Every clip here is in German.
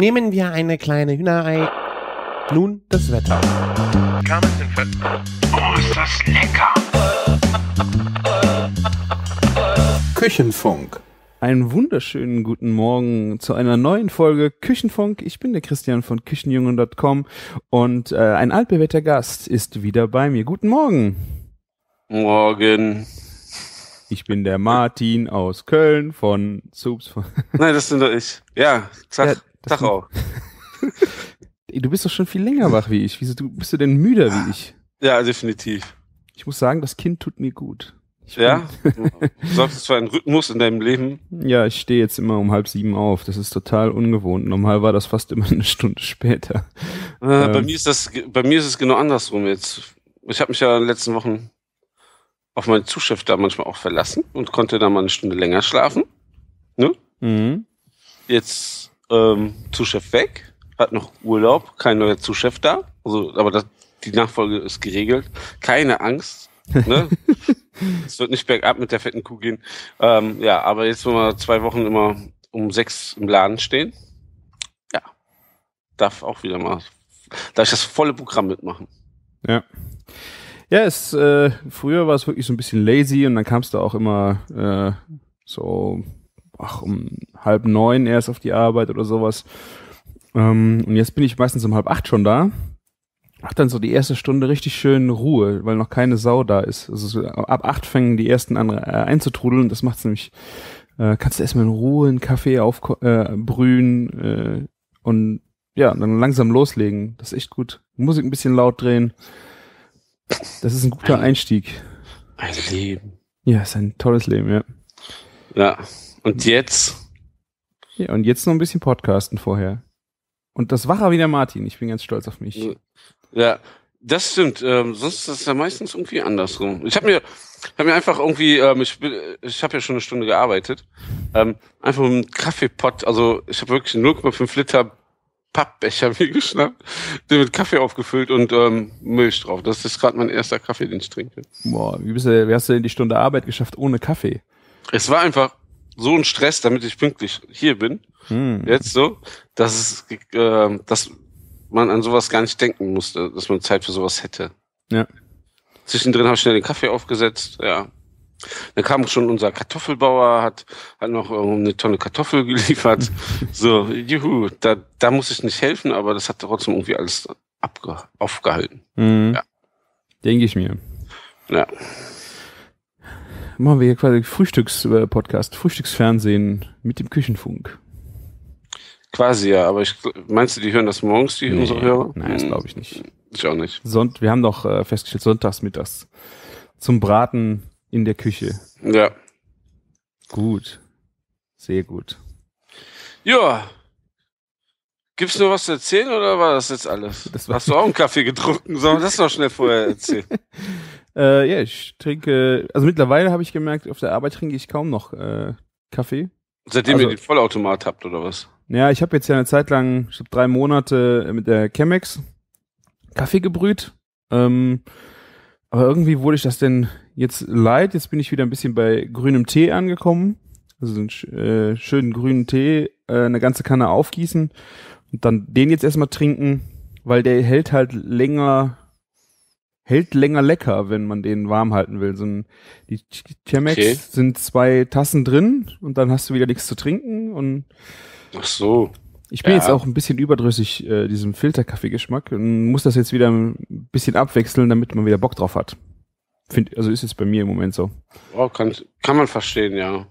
Nehmen wir eine kleine Hühnerei. Nun das Wetter. Oh, ist das lecker! Küchenfunk. Einen wunderschönen guten Morgen zu einer neuen Folge Küchenfunk. Ich bin der Christian von Küchenjungen.com und äh, ein altbewährter Gast ist wieder bei mir. Guten Morgen. Morgen. Ich bin der Martin aus Köln von Soups. Nein, das bin doch ich. Ja, zack. Ja, Tag auch. du bist doch schon viel länger wach wie ich. Wieso bist du denn müder wie ich? Ja, definitiv. Ich muss sagen, das Kind tut mir gut. Ich ja? du sorgst für einen Rhythmus in deinem Leben. Ja, ich stehe jetzt immer um halb sieben auf. Das ist total ungewohnt. Normal war das fast immer eine Stunde später. Äh, ähm. bei, mir ist das, bei mir ist es genau andersrum jetzt. Ich habe mich ja in den letzten Wochen auf meine Zuschrift da manchmal auch verlassen und konnte da mal eine Stunde länger schlafen. Ne? Mhm. Jetzt ähm, Zuschef weg, hat noch Urlaub, kein neuer Zuschef da. Also, aber das, die Nachfolge ist geregelt. Keine Angst. Ne? es wird nicht bergab mit der fetten Kuh gehen. Ähm, ja, aber jetzt, wenn wir zwei Wochen immer um sechs im Laden stehen, ja, darf auch wieder mal, darf ich das volle Programm mitmachen. Ja. Ja, es, äh, früher war es wirklich so ein bisschen lazy und dann kam es da auch immer äh, so ach, um halb neun erst auf die Arbeit oder sowas. Ähm, und jetzt bin ich meistens um halb acht schon da. Ach, dann so die erste Stunde richtig schön Ruhe, weil noch keine Sau da ist. Also ab acht fängen die ersten an äh, einzutrudeln. Das macht's nämlich, äh, kannst du erstmal in Ruhe einen Kaffee aufbrühen äh, brühen, äh, und ja, dann langsam loslegen. Das ist echt gut. Musik ein bisschen laut drehen. Das ist ein guter ein, Einstieg. Ein Leben. Ja, ist ein tolles Leben, ja. Ja. Und jetzt? Ja, und jetzt noch ein bisschen podcasten vorher. Und das war wieder Martin. Ich bin ganz stolz auf mich. Ja, das stimmt. Ähm, sonst ist das ja meistens irgendwie andersrum. Ich habe mir, hab mir einfach irgendwie, ähm, ich, ich habe ja schon eine Stunde gearbeitet, ähm, einfach einen Kaffeepott, also ich habe wirklich 0,5 Liter Pappbecher mir geschnappt, den mit Kaffee aufgefüllt und ähm, Milch drauf. Das ist gerade mein erster Kaffee, den ich trinke. Boah, wie, bist du, wie hast du denn die Stunde Arbeit geschafft ohne Kaffee? Es war einfach, so einen Stress, damit ich pünktlich hier bin, hm. jetzt so, dass es, äh, dass man an sowas gar nicht denken musste, dass man Zeit für sowas hätte. Ja. Zwischendrin habe ich schnell den Kaffee aufgesetzt, ja. Dann kam schon unser Kartoffelbauer, hat, hat noch ähm, eine Tonne Kartoffel geliefert. so, juhu, da, da muss ich nicht helfen, aber das hat trotzdem irgendwie alles abge aufgehalten. Mhm. Ja. Denke ich mir. Ja machen wir hier quasi Frühstücks-Podcast, äh, Frühstücksfernsehen mit dem Küchenfunk. Quasi ja, aber ich meinst du, die hören das morgens, die nee, unsere Hörer? Nein, das glaube ich nicht. Hm, ich auch nicht. Sonnt, wir haben doch äh, festgestellt, sonntags mittags zum Braten in der Küche. Ja. Gut. Sehr gut. Ja. Gibt's nur was zu erzählen oder war das jetzt alles? Das Hast du auch einen Kaffee getrunken? Sollen wir das noch schnell vorher erzählen? Äh, ja, ich trinke, also mittlerweile habe ich gemerkt, auf der Arbeit trinke ich kaum noch äh, Kaffee. Seitdem also, ihr den Vollautomat habt, oder was? Ja, ich habe jetzt ja eine Zeit lang, ich glaube drei Monate mit der Chemex Kaffee gebrüht. Ähm, aber irgendwie wurde ich das denn jetzt leid. Jetzt bin ich wieder ein bisschen bei grünem Tee angekommen. Also einen äh, schönen grünen Tee, äh, eine ganze Kanne aufgießen und dann den jetzt erstmal trinken, weil der hält halt länger hält länger lecker, wenn man den warm halten will. So ein, die Chemex okay. sind zwei Tassen drin und dann hast du wieder nichts zu trinken und Ach so. Ich bin ja. jetzt auch ein bisschen überdrüssig äh, diesem Filterkaffeegeschmack und muss das jetzt wieder ein bisschen abwechseln, damit man wieder Bock drauf hat. Find, also ist jetzt bei mir im Moment so. Oh, kann, kann man verstehen, ja.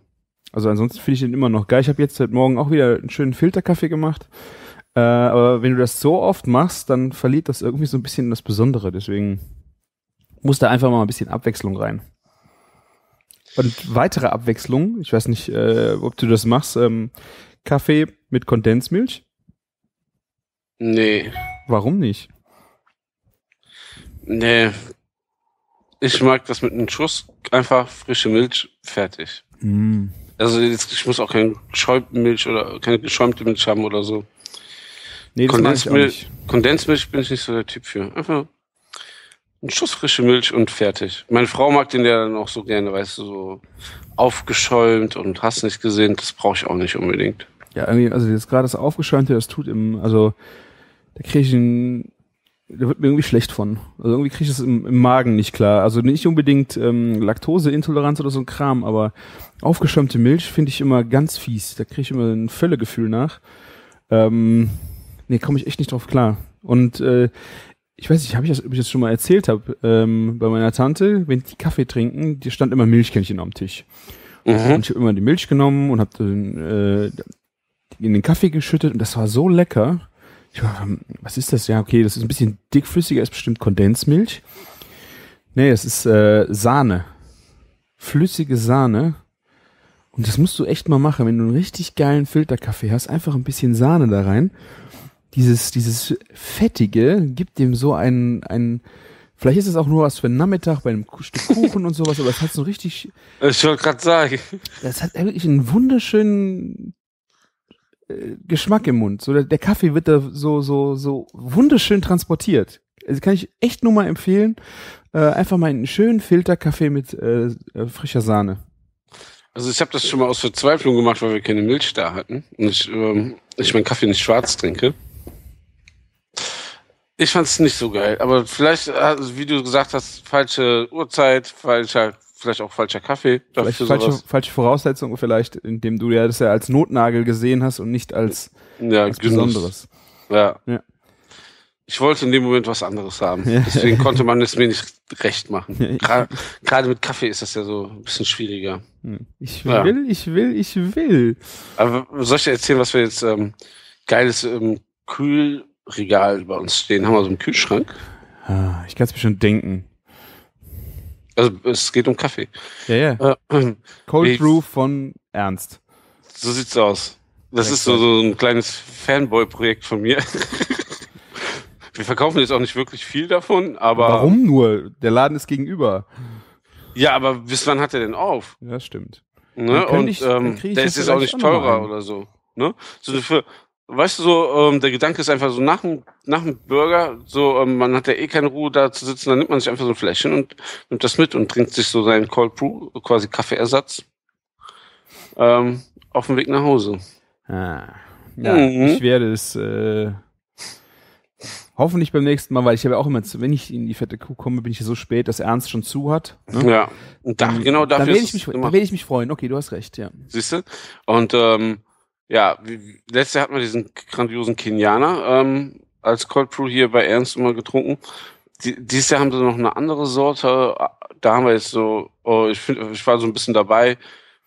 Also ansonsten finde ich den immer noch geil. Ich habe jetzt heute Morgen auch wieder einen schönen Filterkaffee gemacht. Äh, aber wenn du das so oft machst, dann verliert das irgendwie so ein bisschen das Besondere. Deswegen muss da einfach mal ein bisschen Abwechslung rein. Und weitere Abwechslung, ich weiß nicht, äh, ob du das machst, ähm, Kaffee mit Kondensmilch? Nee. Warum nicht? Nee. Ich mag das mit einem Schuss einfach frische Milch fertig. Mm. Also jetzt, ich muss auch keine geschäumte Milch oder keine geschäumte Milch haben oder so. Nee, das Kondensmilch, Kondensmilch bin ich nicht so der Typ für. Einfach ein Schuss frische Milch und fertig. Meine Frau mag den ja dann auch so gerne, weißt du, so aufgeschäumt und hast nicht gesehen. Das brauche ich auch nicht unbedingt. Ja, irgendwie, also jetzt gerade das Aufgeschäumte, das tut im, also da kriege ich einen, da wird mir irgendwie schlecht von. Also irgendwie kriege ich es im, im, Magen nicht klar. Also nicht unbedingt ähm, Laktoseintoleranz oder so ein Kram, aber aufgeschäumte Milch finde ich immer ganz fies. Da kriege ich immer ein Völlegefühl nach. Ähm, nee, komme ich echt nicht drauf klar. Und äh, ich weiß nicht, habe ich das, ob ich das schon mal erzählt habe, ähm, bei meiner Tante, wenn die Kaffee trinken, die stand immer Milchkännchen am Tisch. Mhm. Und ich habe immer die Milch genommen und habe äh, in den Kaffee geschüttet und das war so lecker. Ich war, ähm, was ist das? Ja, okay, das ist ein bisschen dickflüssiger, ist bestimmt Kondensmilch. Nee, es ist äh, Sahne. Flüssige Sahne. Und das musst du echt mal machen, wenn du einen richtig geilen Filterkaffee hast, einfach ein bisschen Sahne da rein dieses, dieses Fettige gibt dem so ein, ein, Vielleicht ist es auch nur was für einen Nachmittag bei einem Stück Kuchen und sowas, aber es hat so richtig. Ich wollte gerade sagen. Das hat wirklich einen wunderschönen äh, Geschmack im Mund. So der, der, Kaffee wird da so so so wunderschön transportiert. Also kann ich echt nur mal empfehlen, äh, einfach mal einen schönen Filterkaffee mit äh, äh frischer Sahne. Also ich habe das schon mal aus Verzweiflung gemacht, weil wir keine Milch da hatten und ich, ähm, ich meinen Kaffee nicht schwarz trinke. Ich fand's nicht so geil, aber vielleicht, äh, also wie du gesagt hast, falsche Uhrzeit, falscher, vielleicht auch falscher Kaffee. Vielleicht falsche, falsche Voraussetzungen, vielleicht, indem du ja das ja als Notnagel gesehen hast und nicht als, ja, als Besonderes. Ja. ja. Ich wollte in dem Moment was anderes haben. Deswegen konnte man es mir nicht recht machen. Gerade, gerade mit Kaffee ist das ja so ein bisschen schwieriger. Hm. Ich will, ich will, ich will. Aber soll ich dir erzählen, was wir jetzt ähm, geiles ähm, Kühl Regal bei uns stehen. Haben wir so einen Kühlschrank? Ah, ich kann es mir schon denken. Also es geht um Kaffee. Ja, ja. Äh, Cold ich, Brew von Ernst. So sieht's aus. Das ist so, so ein kleines Fanboy-Projekt von mir. Wir verkaufen jetzt auch nicht wirklich viel davon, aber. Warum nur? Der Laden ist gegenüber. Ja, aber bis wann hat er denn auf? Ja, stimmt. Ne? Und ich, ähm, der ist jetzt auch nicht teurer oder so. Ne? So für weißt du, so, ähm, der Gedanke ist einfach so, nach dem, nach dem Burger, so, ähm, man hat ja eh keine Ruhe da zu sitzen, dann nimmt man sich einfach so ein Fläschchen und nimmt das mit und trinkt sich so seinen Cold Brew, quasi Kaffeeersatz, ähm, auf dem Weg nach Hause. Ah. Ja, mhm. ich werde es, äh, hoffentlich beim nächsten Mal, weil ich habe ja auch immer, wenn ich in die fette Kuh komme, bin ich ja so spät, dass Ernst schon zu hat. Ne? Ja, da, genau dafür. Dann werde, ich werde ich mich freuen. Okay, du hast recht, ja. Siehst du? Und, ähm, ja, letztes Jahr hatten wir diesen grandiosen Kenianer ähm, als Cold Brew hier bei Ernst immer getrunken. Die, dieses Jahr haben sie noch eine andere Sorte. Da haben wir jetzt so, oh, ich, find, ich war so ein bisschen dabei,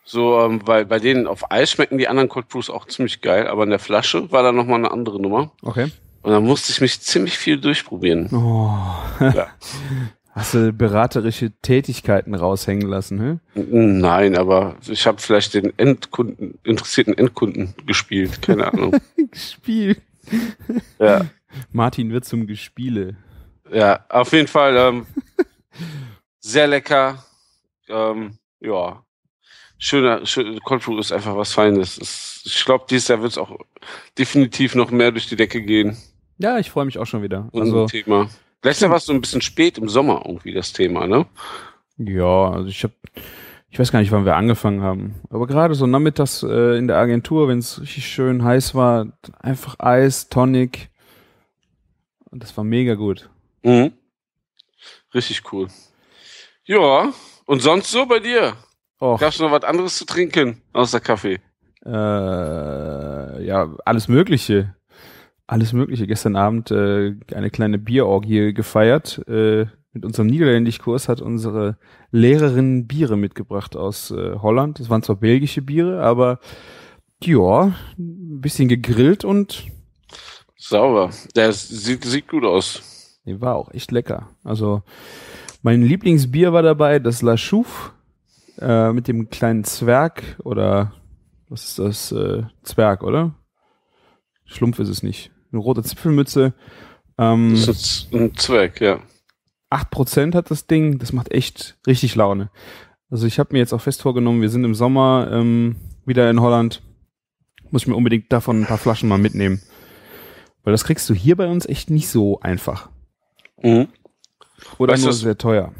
so, ähm, weil bei denen auf Eis schmecken die anderen Cold Brews auch ziemlich geil, aber in der Flasche war da nochmal eine andere Nummer. Okay. Und da musste ich mich ziemlich viel durchprobieren. Oh. Ja. Hast du beraterische Tätigkeiten raushängen lassen? Hä? Nein, aber ich habe vielleicht den Endkunden, interessierten Endkunden gespielt, keine Ahnung. Gespielt. Ja. Martin wird zum Gespiele. Ja, auf jeden Fall ähm, sehr lecker. Ähm, ja. Schöner, schön, Coldplay ist einfach was Feines. ich glaube, dieses Jahr wird es auch definitiv noch mehr durch die Decke gehen. Ja, ich freue mich auch schon wieder. Unser also, Thema. Letztes Jahr es so ein bisschen spät im Sommer irgendwie das Thema, ne? Ja, also ich habe, ich weiß gar nicht, wann wir angefangen haben. Aber gerade so nachmittags äh, in der Agentur, wenn es richtig schön heiß war, einfach Eis, Tonic. Und das war mega gut. Mhm. Richtig cool. Ja, und sonst so bei dir? Och. Gab's noch was anderes zu trinken außer Kaffee? Äh, ja, alles Mögliche alles Mögliche. Gestern Abend äh, eine kleine Bierorgie gefeiert. Äh, mit unserem Niederländischkurs hat unsere Lehrerin Biere mitgebracht aus äh, Holland. Das waren zwar belgische Biere, aber ja, ein bisschen gegrillt und sauber. Der sieht, sieht gut aus. Die war auch echt lecker. Also mein Lieblingsbier war dabei, das La Chouf äh, mit dem kleinen Zwerg oder was ist das? Äh, Zwerg, oder? Schlumpf ist es nicht eine rote Zipfelmütze. Ähm, das ist ein Zweck, ja. 8% hat das Ding, das macht echt richtig Laune. Also ich habe mir jetzt auch fest vorgenommen, wir sind im Sommer ähm, wieder in Holland. Muss ich mir unbedingt davon ein paar Flaschen mal mitnehmen. Weil das kriegst du hier bei uns echt nicht so einfach. Mhm. Oder weißt, nur das, sehr teuer.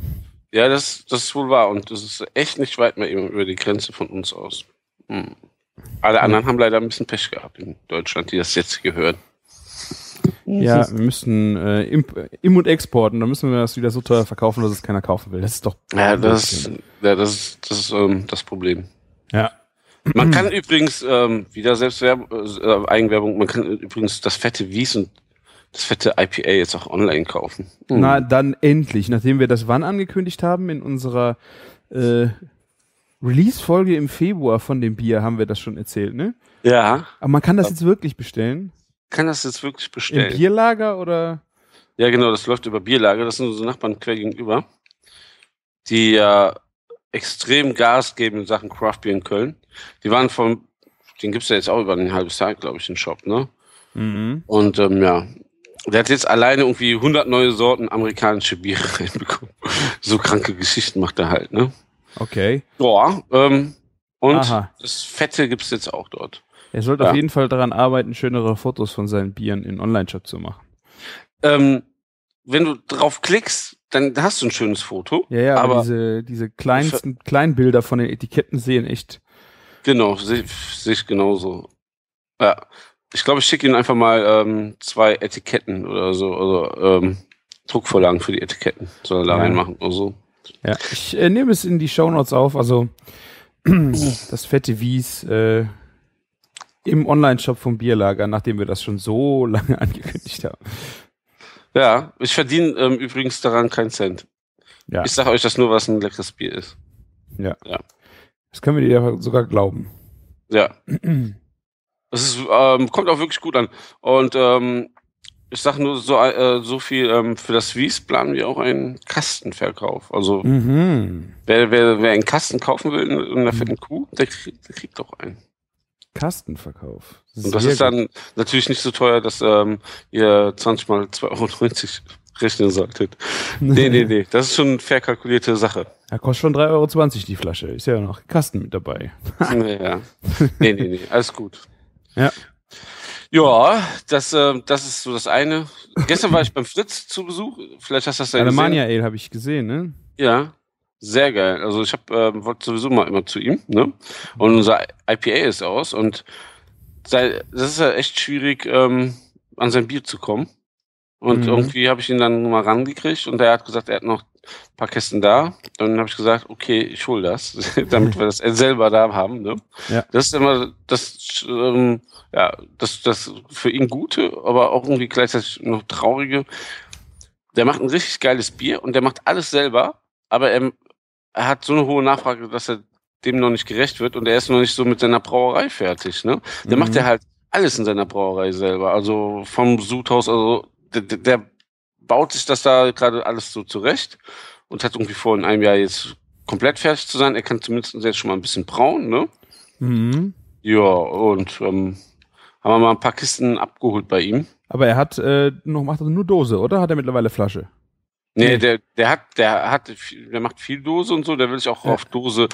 Ja, das, das ist wohl wahr. Und das ist echt nicht weit mehr eben über die Grenze von uns aus. Mhm. Alle anderen mhm. haben leider ein bisschen Pech gehabt in Deutschland, die das jetzt gehört. Hm, ja, ja wir müssen äh, Im- und Exporten, dann müssen wir das wieder so teuer verkaufen, dass es keiner kaufen will. Das ist doch. Ja, das, ja, das ist, das, ist ähm, das Problem. Ja. Man kann übrigens, ähm, wieder Selbstwerbung, äh, Eigenwerbung, man kann übrigens das fette Wies und das fette IPA jetzt auch online kaufen. Hm. Na, dann endlich, nachdem wir das wann angekündigt haben in unserer äh, Release-Folge im Februar von dem Bier, haben wir das schon erzählt, ne? Ja. Aber man kann das jetzt wirklich bestellen kann das jetzt wirklich bestellen. Im Bierlager oder? Ja, genau, das läuft über Bierlager. Das sind unsere Nachbarn quer gegenüber, die ja äh, extrem Gas geben in Sachen Craft Beer in Köln. Die waren vom, den gibt es ja jetzt auch über ein halbes Jahr, glaube ich, im Shop, ne? Mhm. Und ähm, ja, der hat jetzt alleine irgendwie 100 neue Sorten amerikanische Biere reinbekommen. so kranke Geschichten macht er halt, ne? Okay. Boah, ähm, und Aha. das Fette gibt es jetzt auch dort. Er sollte ja. auf jeden Fall daran arbeiten, schönere Fotos von seinen Bieren in Online-Shop zu machen. Ähm, wenn du drauf klickst, dann hast du ein schönes Foto. Ja, ja, aber diese, diese kleinsten, kleinen Bilder von den Etiketten sehen echt. Genau, sehe ich genauso. Ja. Ich glaube, ich schicke Ihnen einfach mal ähm, zwei Etiketten oder so, also ähm, Druckvorlagen für die Etiketten. Soll er da ja. reinmachen oder so. Ja, ich äh, nehme es in die Shownotes auf, also das fette Wies, äh, im Online-Shop vom Bierlager, nachdem wir das schon so lange angekündigt haben. Ja, ich verdiene ähm, übrigens daran keinen Cent. Ja. Ich sage euch das nur, was ein leckeres Bier ist. Ja. ja. Das können wir dir sogar glauben. Ja. Es ähm, kommt auch wirklich gut an. Und ähm, ich sage nur so, äh, so viel, ähm, für das Wies planen wir auch einen Kastenverkauf. Also mhm. wer, wer, wer einen Kasten kaufen will in einer fetten mhm. Kuh, der, krieg, der kriegt doch einen. Kastenverkauf. Sehr und das ist gut. dann natürlich nicht so teuer, dass ähm, ihr 20 mal 2,90 Euro rechnen solltet. Nee, nee, nee. Das ist schon eine verkalkulierte Sache. Er kostet schon 3,20 Euro die Flasche. Ist ja noch Kasten mit dabei. ja. Nee, nee, nee. Alles gut. Ja. Ja, das, äh, das ist so das eine. Gestern war ich beim Fritz zu Besuch. Vielleicht hast du das ja Alemannia gesehen. Ale habe ich gesehen, ne? Ja. Sehr geil. Also ich hab, äh, wollte sowieso mal immer zu ihm. Ne? Und unser IPA ist aus und sei, das ist ja echt schwierig, ähm, an sein Bier zu kommen. Und mhm. irgendwie habe ich ihn dann mal rangekriegt und er hat gesagt, er hat noch ein paar Kästen da. Dann habe ich gesagt, okay, ich hole das, damit wir das selber da haben. Ne? Ja. Das ist immer das, ähm, ja, das, das für ihn Gute, aber auch irgendwie gleichzeitig noch Traurige. Der macht ein richtig geiles Bier und der macht alles selber, aber er er hat so eine hohe Nachfrage, dass er dem noch nicht gerecht wird und er ist noch nicht so mit seiner Brauerei fertig. Ne? Der mhm. macht ja halt alles in seiner Brauerei selber. Also vom Sudhaus, also der, der baut sich das da gerade alles so zurecht und hat irgendwie vor, in einem Jahr jetzt komplett fertig zu sein. Er kann zumindest jetzt schon mal ein bisschen brauen, ne? Mhm. Ja, und ähm, haben wir mal ein paar Kisten abgeholt bei ihm. Aber er hat äh, noch macht also nur Dose, oder? Hat er mittlerweile Flasche? Nee, nee, der, der hat, der hat, der macht viel Dose und so, der will sich auch ja. auf Dose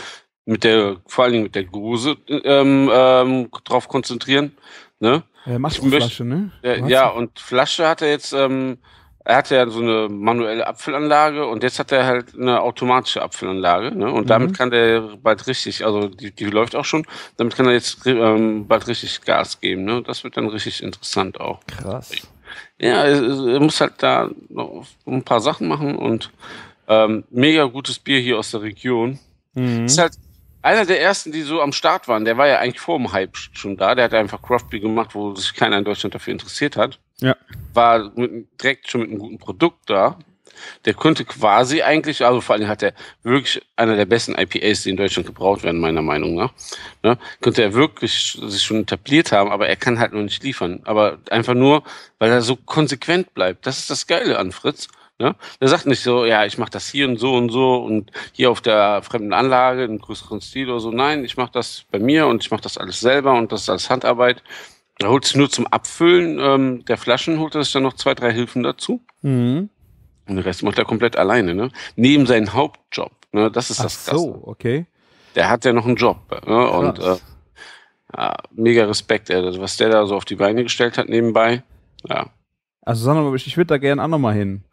mit der, vor allen Dingen mit der Dose ähm, ähm, drauf konzentrieren. Ne? Er macht ich möchte, Flasche, ne? Der, ja, und Flasche hat er jetzt, ähm, er hatte ja so eine manuelle Apfelanlage und jetzt hat er halt eine automatische Apfelanlage. Ne? Und mhm. damit kann der bald richtig, also die, die läuft auch schon, damit kann er jetzt ähm, bald richtig Gas geben. Ne? Das wird dann richtig interessant auch. Krass ja, er muss halt da noch ein paar Sachen machen und ähm, mega gutes Bier hier aus der Region. Mhm. Ist halt einer der ersten, die so am Start waren. Der war ja eigentlich vor dem Hype schon da. Der hat einfach Craft Beer gemacht, wo sich keiner in Deutschland dafür interessiert hat. Ja. War mit, direkt schon mit einem guten Produkt da. Der könnte quasi eigentlich, also vor allem hat er wirklich einer der besten IPAs, die in Deutschland gebraucht werden, meiner Meinung nach. Ne? Könnte er wirklich sich schon etabliert haben, aber er kann halt noch nicht liefern. Aber einfach nur, weil er so konsequent bleibt. Das ist das Geile an Fritz. Ne? Der sagt nicht so, ja, ich mache das hier und so und so und hier auf der fremden Anlage in größeren Stil oder so. Nein, ich mache das bei mir und ich mache das alles selber und das ist alles Handarbeit. Er holt sich nur zum Abfüllen ähm, der Flaschen, holt er sich dann noch zwei, drei Hilfen dazu. Mhm. Und den Rest macht er komplett alleine, ne? Neben seinem Hauptjob. Ne? Das ist Ach das Krasse. so, okay. Der hat ja noch einen Job. Ne? Und äh, ja, mega Respekt, ey, also, was der da so auf die Beine gestellt hat nebenbei. Ja. Also sag mal, ich, würde da gerne auch nochmal hin.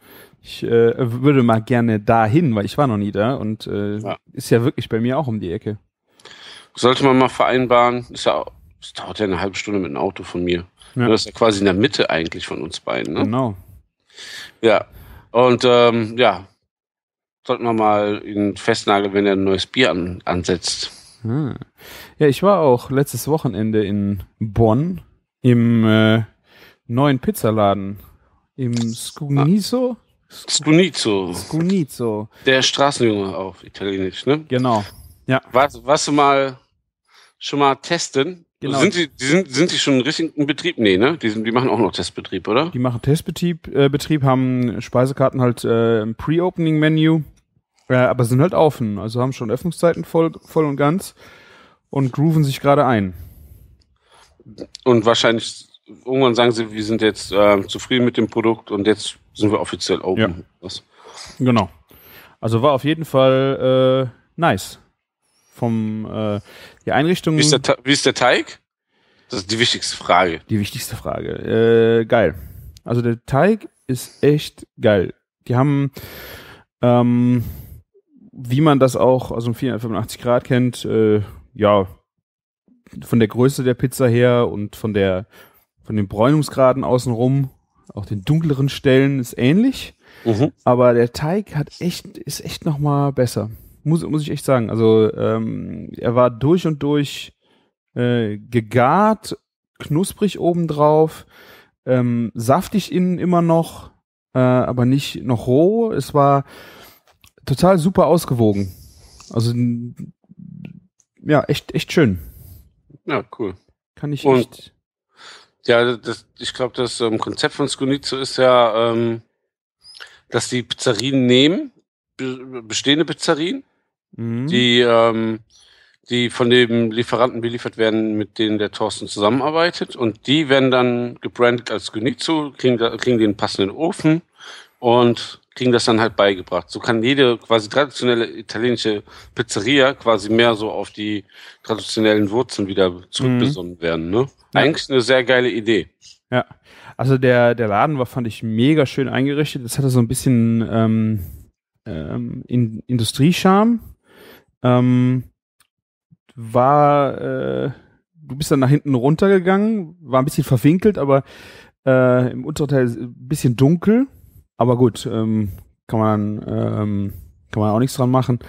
Ich äh, würde mal gerne da hin, weil ich war noch nie da und äh, ja. ist ja wirklich bei mir auch um die Ecke. Sollte man mal vereinbaren, ist ja es dauert ja eine halbe Stunde mit einem Auto von mir. Ja. Das ist ja quasi in der Mitte eigentlich von uns beiden. Ne? Genau. Ja, und ähm, ja, sollten wir mal ihn festnageln, wenn er ein neues Bier an, ansetzt. Hm. Ja, ich war auch letztes Wochenende in Bonn im äh, neuen Pizzaladen. Im Scunizo? Ah. Scunizo. Scunizo. Der Straßenjunge auf Italienisch, ne? Genau. Ja. Warst, warst du mal schon mal testen? Genau. Sind sie, sind, sind schon richtig im Betrieb? Nee, ne? Die, sind, die machen auch noch Testbetrieb, oder? Die machen Testbetrieb, äh, Betrieb, haben Speisekarten halt äh, im Pre-Opening-Menü, äh, aber sind halt offen, also haben schon Öffnungszeiten voll, voll und ganz und grooven sich gerade ein. Und wahrscheinlich irgendwann sagen sie, wir sind jetzt äh, zufrieden mit dem Produkt und jetzt sind wir offiziell open. Ja. Genau. Also war auf jeden Fall äh, nice vom äh, die Einrichtung. Wie ist, der, wie ist der Teig? Das ist die wichtigste Frage. Die wichtigste Frage. Äh, geil. Also der Teig ist echt geil. Die haben, ähm, wie man das auch aus dem 485 Grad kennt, äh, ja, von der Größe der Pizza her und von der von den Bräunungsgraden außenrum, auch den dunkleren Stellen ist ähnlich. Mhm. Aber der Teig hat echt, ist echt nochmal besser muss, muss ich echt sagen. Also ähm, er war durch und durch äh, gegart, knusprig obendrauf, ähm, saftig innen immer noch, äh, aber nicht noch roh. Es war total super ausgewogen. Also ja, echt, echt schön. Ja, cool. Kann ich und, echt. Ja, das, ich glaube, das ähm, Konzept von Sconizzo ist ja, ähm, dass die Pizzerien nehmen, bestehende Pizzerien, mhm. die, ähm, die von dem Lieferanten beliefert werden, mit denen der Thorsten zusammenarbeitet. Und die werden dann gebrandet als Genizu, kriegen, kriegen den passenden Ofen und kriegen das dann halt beigebracht. So kann jede quasi traditionelle italienische Pizzeria quasi mehr so auf die traditionellen Wurzeln wieder zurückbesonnen mhm. werden. Ne? Eigentlich eine sehr geile Idee. Ja, also der, der Laden war, fand ich mega schön eingerichtet. Es hatte so ein bisschen ähm, ähm, in, Industriescharme. Ähm, war, äh, du bist dann nach hinten runtergegangen, war ein bisschen verwinkelt, aber äh, im Unterteil ein bisschen dunkel. Aber gut, ähm, kann man ähm, kann man auch nichts dran machen.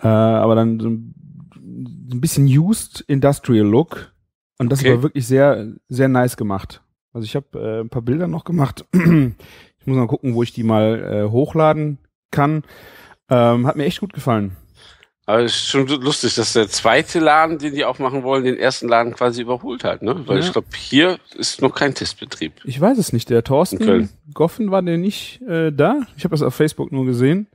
Äh, aber dann so ein bisschen used Industrial Look. Und das okay. war wirklich sehr, sehr nice gemacht. Also ich habe äh, ein paar Bilder noch gemacht. ich muss mal gucken, wo ich die mal äh, hochladen kann. Ähm, hat mir echt gut gefallen. Aber es ist schon lustig, dass der zweite Laden, den die aufmachen wollen, den ersten Laden quasi überholt hat, ne? Weil ja. ich glaube, hier ist noch kein Testbetrieb. Ich weiß es nicht. Der Thorsten Goffen war der nicht äh, da. Ich habe das auf Facebook nur gesehen.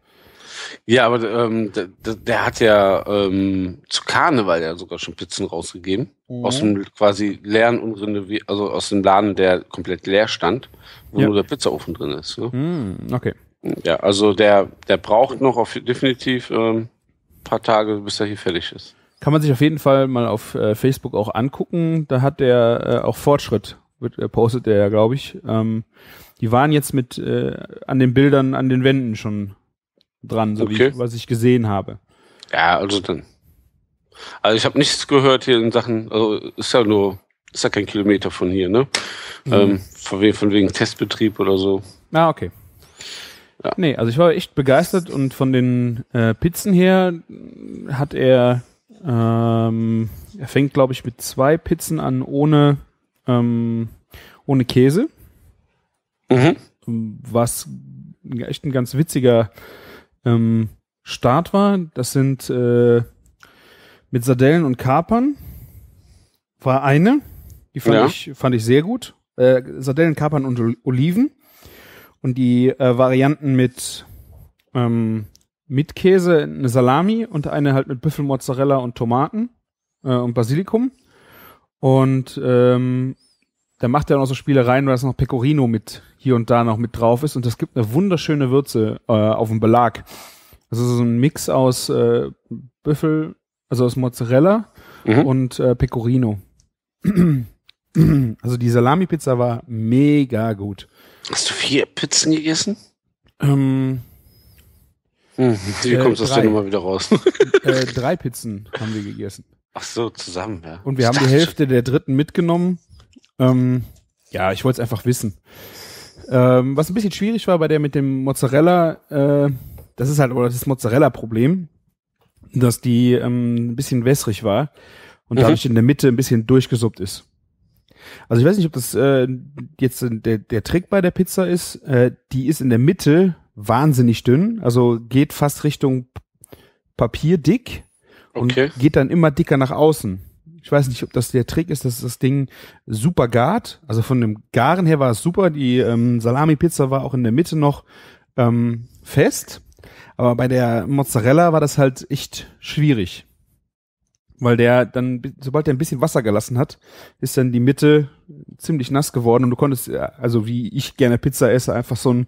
Ja, aber ähm, der, der, hat ja ähm, zu Karneval ja sogar schon Pizzen rausgegeben. Mhm. Aus dem quasi leeren, unrenovier also aus dem Laden, der komplett leer stand, wo ja. nur der Pizzaofen drin ist. Ne? Mhm, okay. Ja, also der, der braucht noch auf, definitiv ähm, paar Tage, bis er hier fertig ist. Kann man sich auf jeden Fall mal auf äh, Facebook auch angucken. Da hat der äh, auch Fortschritt, wird, äh, postet der ja, glaube ich. Ähm, die waren jetzt mit äh, an den Bildern, an den Wänden schon dran, so okay. wie ich, was ich gesehen habe. Ja, also dann. Also ich habe nichts gehört hier in Sachen, also ist ja nur, ist ja kein Kilometer von hier, ne? Mhm. Ähm, von, wegen, von wegen Testbetrieb oder so. Ah, okay. Ja. Nee, also ich war echt begeistert und von den äh, Pizzen her hat er, ähm, er fängt glaube ich mit zwei Pizzen an ohne, ähm, ohne Käse. Mhm. Was echt ein ganz witziger ähm, Start war. Das sind äh, mit Sardellen und Kapern war eine. Die fand, ja. ich, fand ich sehr gut. Äh, Sardellen, Kapern und Oliven. Und die äh, Varianten mit, ähm, mit Käse, eine Salami und eine halt mit Büffelmozzarella und Tomaten äh, und Basilikum. Und ähm, da macht er noch so Spielereien, weil es noch Pecorino mit hier und da noch mit drauf ist. Und das gibt eine wunderschöne Würze äh, auf dem Belag. Das ist so ein Mix aus äh, Büffel, also aus Mozzarella mhm. und äh, Pecorino. also die Salami-Pizza war mega gut. Hast du vier Pizzen gegessen? Ähm, hm, wie äh, kommst du aus der Nummer wieder raus? äh, drei Pizzen haben wir gegessen. Ach so, zusammen, ja. Und wir ich haben die Hälfte schon. der dritten mitgenommen. Ähm, ja, ich wollte es einfach wissen. Ähm, was ein bisschen schwierig war bei der mit dem Mozzarella, äh, das ist halt oder das Mozzarella-Problem, dass die ähm, ein bisschen wässrig war und mhm. dadurch in der Mitte ein bisschen durchgesuppt ist. Also ich weiß nicht, ob das äh, jetzt der, der Trick bei der Pizza ist. Äh, die ist in der Mitte wahnsinnig dünn, also geht fast Richtung papierdick und okay. geht dann immer dicker nach außen. Ich weiß nicht, ob das der Trick ist, dass das Ding super gart. Also von dem Garen her war es super. Die ähm, Salami-Pizza war auch in der Mitte noch ähm, fest. Aber bei der Mozzarella war das halt echt schwierig weil der dann, sobald der ein bisschen Wasser gelassen hat, ist dann die Mitte ziemlich nass geworden und du konntest, äh, also wie ich gerne Pizza esse, einfach so ein,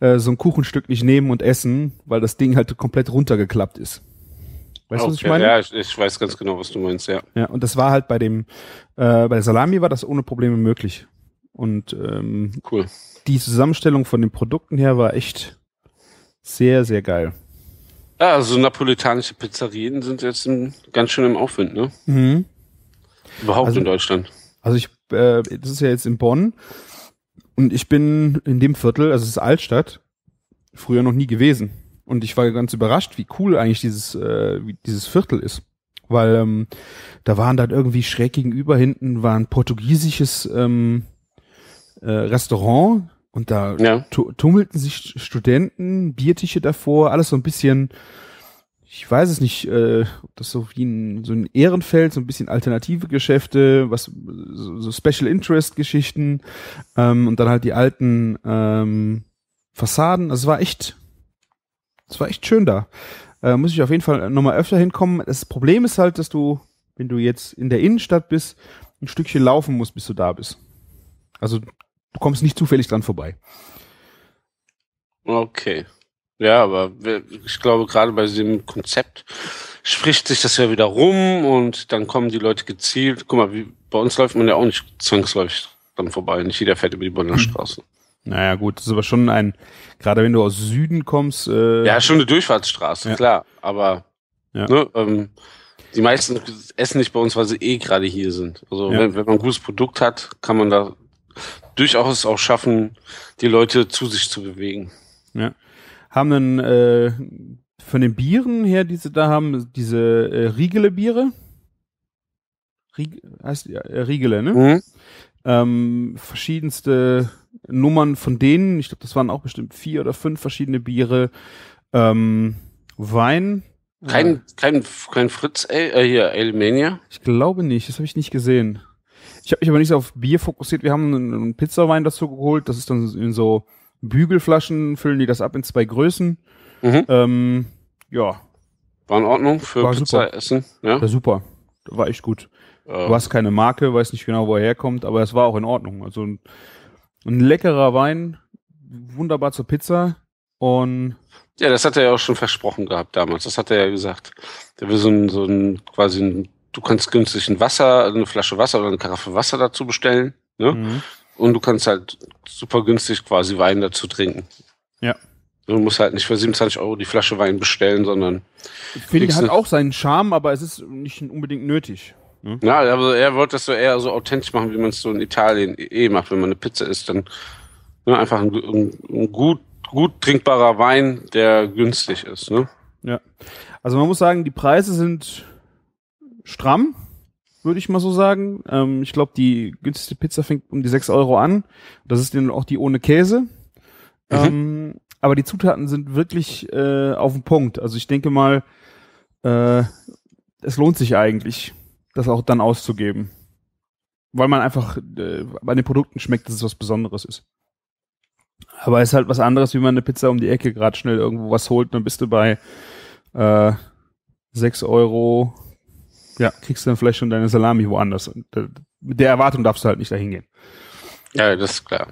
äh, so ein Kuchenstück nicht nehmen und essen, weil das Ding halt komplett runtergeklappt ist. Weißt okay, du, was ich meine? Ja, ich, ich, weiß ganz genau, was du meinst, ja. Ja, und das war halt bei dem, äh, bei der Salami war das ohne Probleme möglich. Und ähm, cool. die Zusammenstellung von den Produkten her war echt sehr, sehr geil. Ja, also napolitanische Pizzerien sind jetzt im, ganz schön im Aufwind, ne? Mhm. Überhaupt also, in Deutschland. Also ich, äh, das ist ja jetzt in Bonn und ich bin in dem Viertel, also es ist Altstadt, früher noch nie gewesen. Und ich war ganz überrascht, wie cool eigentlich dieses, äh, dieses Viertel ist. Weil ähm, da waren dann irgendwie schräg gegenüber hinten war ein portugiesisches ähm, äh, Restaurant, und da ja. tummelten sich Studenten, Biertische davor, alles so ein bisschen, ich weiß es nicht, äh, ob das so wie ein, so ein Ehrenfeld, so ein bisschen alternative Geschäfte, was so, so Special Interest Geschichten ähm, und dann halt die alten ähm, Fassaden. Also es war echt, es war echt schön da. Äh, muss ich auf jeden Fall nochmal öfter hinkommen. Das Problem ist halt, dass du, wenn du jetzt in der Innenstadt bist, ein Stückchen laufen musst, bis du da bist. Also du kommst nicht zufällig dran vorbei. Okay. Ja, aber ich glaube, gerade bei diesem Konzept spricht sich das ja wieder rum und dann kommen die Leute gezielt. Guck mal, wie, bei uns läuft man ja auch nicht zwangsläufig dran vorbei. Nicht jeder fährt über die Bonner hm. Straße. Hm. Naja, gut, das ist aber schon ein, gerade wenn du aus Süden kommst. Äh ja, schon eine Durchfahrtsstraße, ja. klar. Aber ja. ne, ähm, die meisten essen nicht bei uns, weil sie eh gerade hier sind. Also ja. wenn, wenn man ein gutes Produkt hat, kann man da durchaus auch schaffen, die Leute zu sich zu bewegen. Ja. Haben dann äh, von den Bieren her, die sie da haben, diese äh, Riegele-Biere. Rieg heißt ja, äh, Riegele, ne? Mhm. Ähm, verschiedenste Nummern von denen. Ich glaube, das waren auch bestimmt vier oder fünf verschiedene Biere. Ähm, Wein. Kein, äh, kein, kein Fritz, äh, hier, Alemania? Ich glaube nicht, das habe ich nicht gesehen. Ich habe mich aber nicht so auf Bier fokussiert. Wir haben einen, einen Pizzawein dazu geholt. Das ist dann in so Bügelflaschen, füllen die das ab in zwei Größen. Mhm. Ähm, ja. War in Ordnung für war Pizza super. essen. Ja? War super. War echt gut. Ähm. Du hast keine Marke, weiß nicht genau, wo er herkommt, aber es war auch in Ordnung. Also ein, ein leckerer Wein, wunderbar zur Pizza. Und ja, das hat er ja auch schon versprochen gehabt damals. Das hat er ja gesagt. Der will so ein, so ein quasi ein du kannst günstig ein Wasser, eine Flasche Wasser oder eine Karaffe Wasser dazu bestellen. Ne? Mhm. Und du kannst halt super günstig quasi Wein dazu trinken. Ja. Du musst halt nicht für 27 Euro die Flasche Wein bestellen, sondern. Finde hat auch seinen Charme, aber es ist nicht unbedingt nötig. Ne? Ja, aber also er wollte das so eher so authentisch machen, wie man es so in Italien eh macht. Wenn man eine Pizza isst, dann ne, einfach ein, ein, ein gut, gut trinkbarer Wein, der günstig ist. Ne? Ja. Also man muss sagen, die Preise sind stramm, würde ich mal so sagen. Ähm, ich glaube, die günstigste Pizza fängt um die 6 Euro an. Das ist dann auch die ohne Käse. Mhm. Ähm, aber die Zutaten sind wirklich äh, auf dem Punkt. Also ich denke mal, äh, es lohnt sich eigentlich, das auch dann auszugeben. Weil man einfach äh, bei den Produkten schmeckt, dass es was Besonderes ist. Aber es ist halt was anderes, wie man eine Pizza um die Ecke gerade schnell irgendwo was holt, dann bist du bei äh, 6 Euro ja, kriegst du dann vielleicht schon deine Salami woanders. Und, äh, mit der Erwartung darfst du halt nicht dahin gehen. Ja, das ist klar.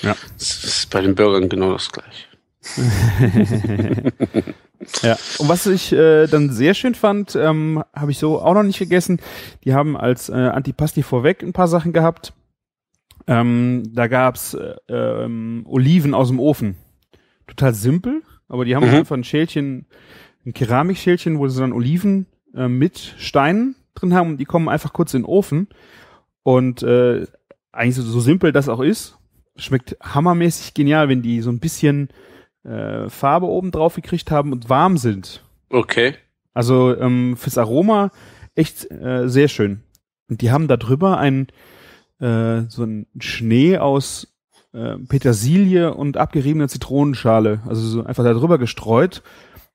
Ja. Das ist bei den Bürgern genau das gleiche. ja, und was ich äh, dann sehr schön fand, ähm, habe ich so auch noch nicht gegessen. Die haben als äh, Antipasti vorweg ein paar Sachen gehabt. Ähm, da gab's äh, ähm, Oliven aus dem Ofen. Total simpel, aber die haben mhm. einfach ein Schälchen, ein Keramikschälchen, wo sie dann Oliven äh, mit Steinen drin haben und die kommen einfach kurz in den Ofen. Und äh, eigentlich so, so simpel das auch ist, schmeckt hammermäßig genial, wenn die so ein bisschen äh, Farbe oben drauf gekriegt haben und warm sind. Okay. Also ähm, fürs Aroma echt äh, sehr schön. Und die haben da drüber einen äh, so einen Schnee aus äh, Petersilie und abgeriebener Zitronenschale, also so einfach da drüber gestreut.